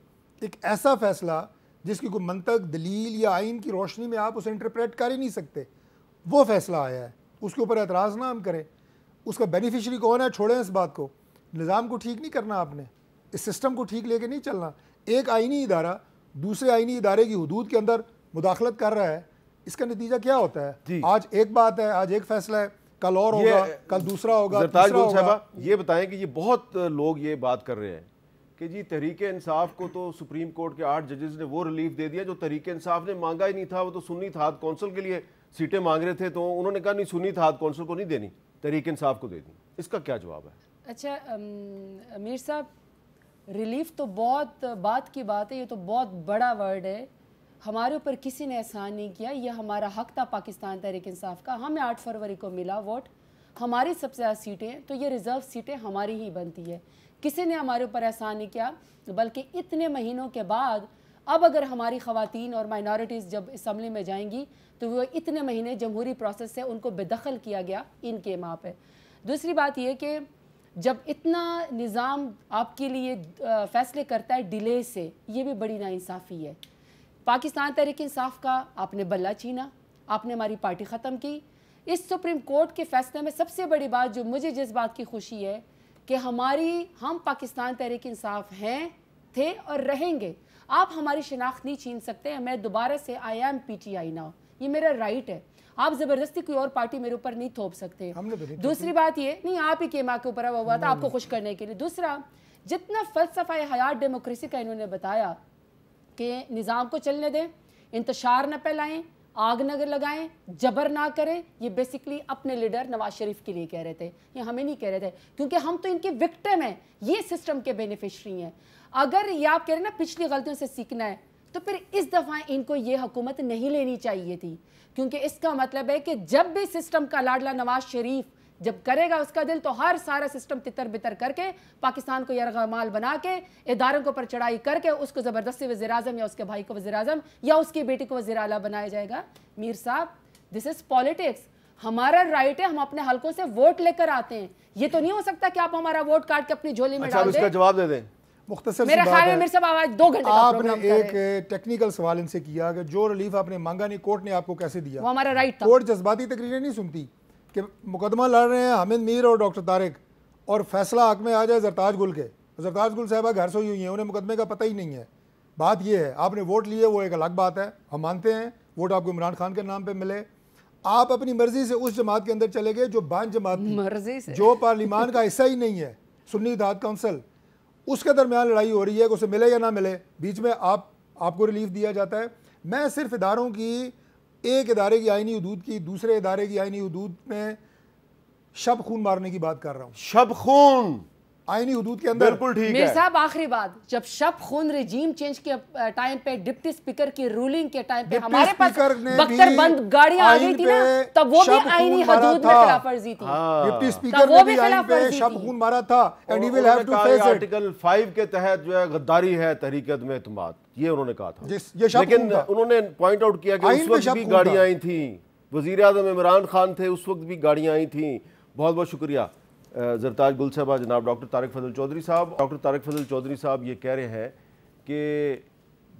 एक ऐसा फैसला जिसकी कोई मंतक दलील या आइन की रोशनी में आप उसे इंटरप्रेट कर ही नहीं सकते वो फैसला आया है उसके ऊपर एतराज़ ना हम करें उसका बेनिफिशरी कौन है छोड़ें इस बात को निज़ाम को ठीक नहीं करना आपने इस सिस्टम को ठीक लेके नहीं चलना एक आइनी इदारा दूसरे आइनी इदारे की हदूद के अंदर मुदाखलत कर रहा है इसका नतीजा क्या होता है आज एक बात है आज एक फैसला है कल और होगा कल दूसरा होगा होगा ये बताएं कि ये बहुत लोग ये बात कर रहे हैं कि जी तहरीक इंसाफ को तो सुप्रीम कोर्ट के आठ जजेस ने वो रिलीफ दे दिया जो तहरीक इंसाफ ने मांगा ही नहीं था वो तो सुनी था कौंसिल के लिए सीटें मांग रहे थे तो उन्होंने कहा नहीं सुनी था कौंसिल को नहीं देनी तहरीक इंसाफ को दे दी इसका क्या जवाब है अच्छा अमीर साहब रिलीफ तो बहुत बात की बात है ये तो बहुत बड़ा वर्ड है हमारे ऊपर किसी ने एहसान नहीं किया ये हमारा हक था पाकिस्तान तहरीक इंसाफ का हमें आठ फरवरी को मिला वोट हमारी सबसे ज़्यादा सीटें तो ये रिज़र्व सीटें हमारी ही बनती है किसी ने हमारे ऊपर एहसान नहीं किया बल्कि इतने महीनों के बाद अब अगर हमारी खातन और माइनॉरिटीज़ जब इसम्बली में जाएंगी तो वो इतने महीने जमहूरी प्रोसेस से उनको बेदखल किया गया इनके माँ पर दूसरी बात यह कि जब इतना निज़ाम आपके लिए फ़ैसले करता है डिले से ये भी बड़ी नाइंसाफ़ी है पाकिस्तान तहरीक इंसाफ का आपने बल्ला छीना आपने हमारी पार्टी ख़त्म की इस सुप्रीम कोर्ट के फैसले में सबसे बड़ी बात जो मुझे जिस बात की खुशी है कि हमारी हम पाकिस्तान तहरीक इंसाफ हैं थे और रहेंगे आप हमारी शिनाख्त नहीं छीन सकते मैं दोबारा से I am P T I now ये मेरा राइट है आप जबरदस्ती कोई और पार्टी मेरे ऊपर नहीं थोप सकते तो दूसरी बात ये नहीं आप ही के माँ के ऊपर हुआ था आपको खुश करने के लिए दूसरा जितना फलसफा हयात डेमोक्रेसी का इन्होंने बताया कि निज़ाम को चलने दें इंतशार न फैलाएं आग न लगाएं जबर ना करें ये बेसिकली अपने लीडर नवाज शरीफ के लिए कह रहे थे ये हमें नहीं कह रहे थे क्योंकि हम तो इनके विक्टिम हैं ये सिस्टम के बेनिफिशरी हैं अगर ये आप कह रहे हैं ना पिछली गलतियों से सीखना है तो फिर इस दफ़ा इनको ये हुकूमत नहीं लेनी चाहिए थी क्योंकि इसका मतलब है कि जब भी सिस्टम का लाडला नवाज शरीफ जब करेगा उसका दिल तो हर सारा सिस्टम तितर बितर करके पाकिस्तान को यरगमाल बना के इदारों को पर चढ़ाई करके उसको ज़बरदस्ती वजी अजम या उसके भाई को वजी अजम या उसकी बेटी को वजी अला बनाया जाएगा मीर साहब दिस इज़ पॉलिटिक्स हमारा राइट है हम अपने हलकों से वोट लेकर आते हैं ये तो नहीं हो सकता कि आप हमारा वोट काट के अपनी झोली में अच्छा, डाल दें जवाब दे दें मुख्तर मेरे ख्याल में मेरे सब आवाज दो घंटे आपने एक टेक्निकल सवाल इनसे किया कि जो रिलीफ आपने मांगा नहीं कोर्ट ने आपको कैसे दिया वो हमारा राइट था कोर्ट जज्बाती तकरीरें नहीं सुनती कि मुकदमा लड़ रहे हैं हमिद मीर और डॉक्टर तारिक और फैसला हक में आ जाए जरताज गुल के जरताज गुल साहबा घर सोई हुई हैं उन्हें मुकदमे का पता ही नहीं है बात यह है आपने वोट लिए वो एक अलग बात है हम मानते हैं वोट आपको इमरान खान के नाम पर मिले आप अपनी मर्जी से उस जमात के अंदर चले गए जो बान जमात मर्जी से जो पार्लिमान का हिस्सा ही नहीं है सुन्नी दाद काउंसिल उसके दरमियान लड़ाई हो रही है कि उसे मिले या ना मिले बीच में आप आपको रिलीफ दिया जाता है मैं सिर्फ इदारों की एक इदारे की आइनी हदूद की दूसरे इदारे की आइनी हदूद में शब खून मारने की बात कर रहा हूँ शब खून আইনি হুদুদ কে আন্দার মির্জা আবখরি বাদ জব শব খুন রেজিম চেঞ্জ কে টাইম পে ডেপুটি স্পিকার কি রুলিং কে টাইম পে হামারে পাস বকতর বন্ধ গাড়িয়া আ গই থি না তাব ও ভি আইনি হুদুদ মে খিলাফ পারজি থি ডেপুটি স্পিকার নে ও ভি শম খুন মারা থ and he will have to face it article 5 কে তহত জোয়া গদরদি হ্যায় तहरीকাত মে এতমাদ ইয়ে উনহোনে কহা থ ইস ইয়ে শব খুন লেকিন উনহোনে পয়েন্ট আউট কিয়া কে উস वक्त ভি গাড়িয়া আই থি ওয়াজির আযম ইমরান খান থি উস वक्त ভি গাড়িয়া আই থি বহুত বহুত শুকরিয়া जरताज गुल साहबा जनाब डॉक्टर तारक फजल चौधरी साहब डॉक्टर तारक फजल चौधरी साहब ये कह रहे हैं कि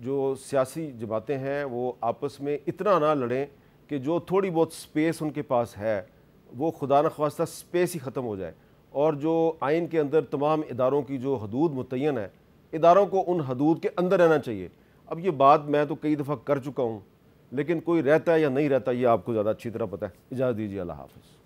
जो सियासी जमातें हैं वो आपस में इतना ना लड़ें कि जो थोड़ी बहुत स्पेस उनके पास है वो खुदा न खास्ता स्पेस ही ख़त्म हो जाए और जो आइन के अंदर तमाम इदारों की जो हदूद मुतन है इदारों को उन हदूद के अंदर रहना चाहिए अब ये बात मैं तो कई दफ़ा कर चुका हूँ लेकिन कोई रहता है या नहीं रहता ये आपको ज़्यादा अच्छी तरह पता है इजाज़त दीजिए अल्लाह हाफ़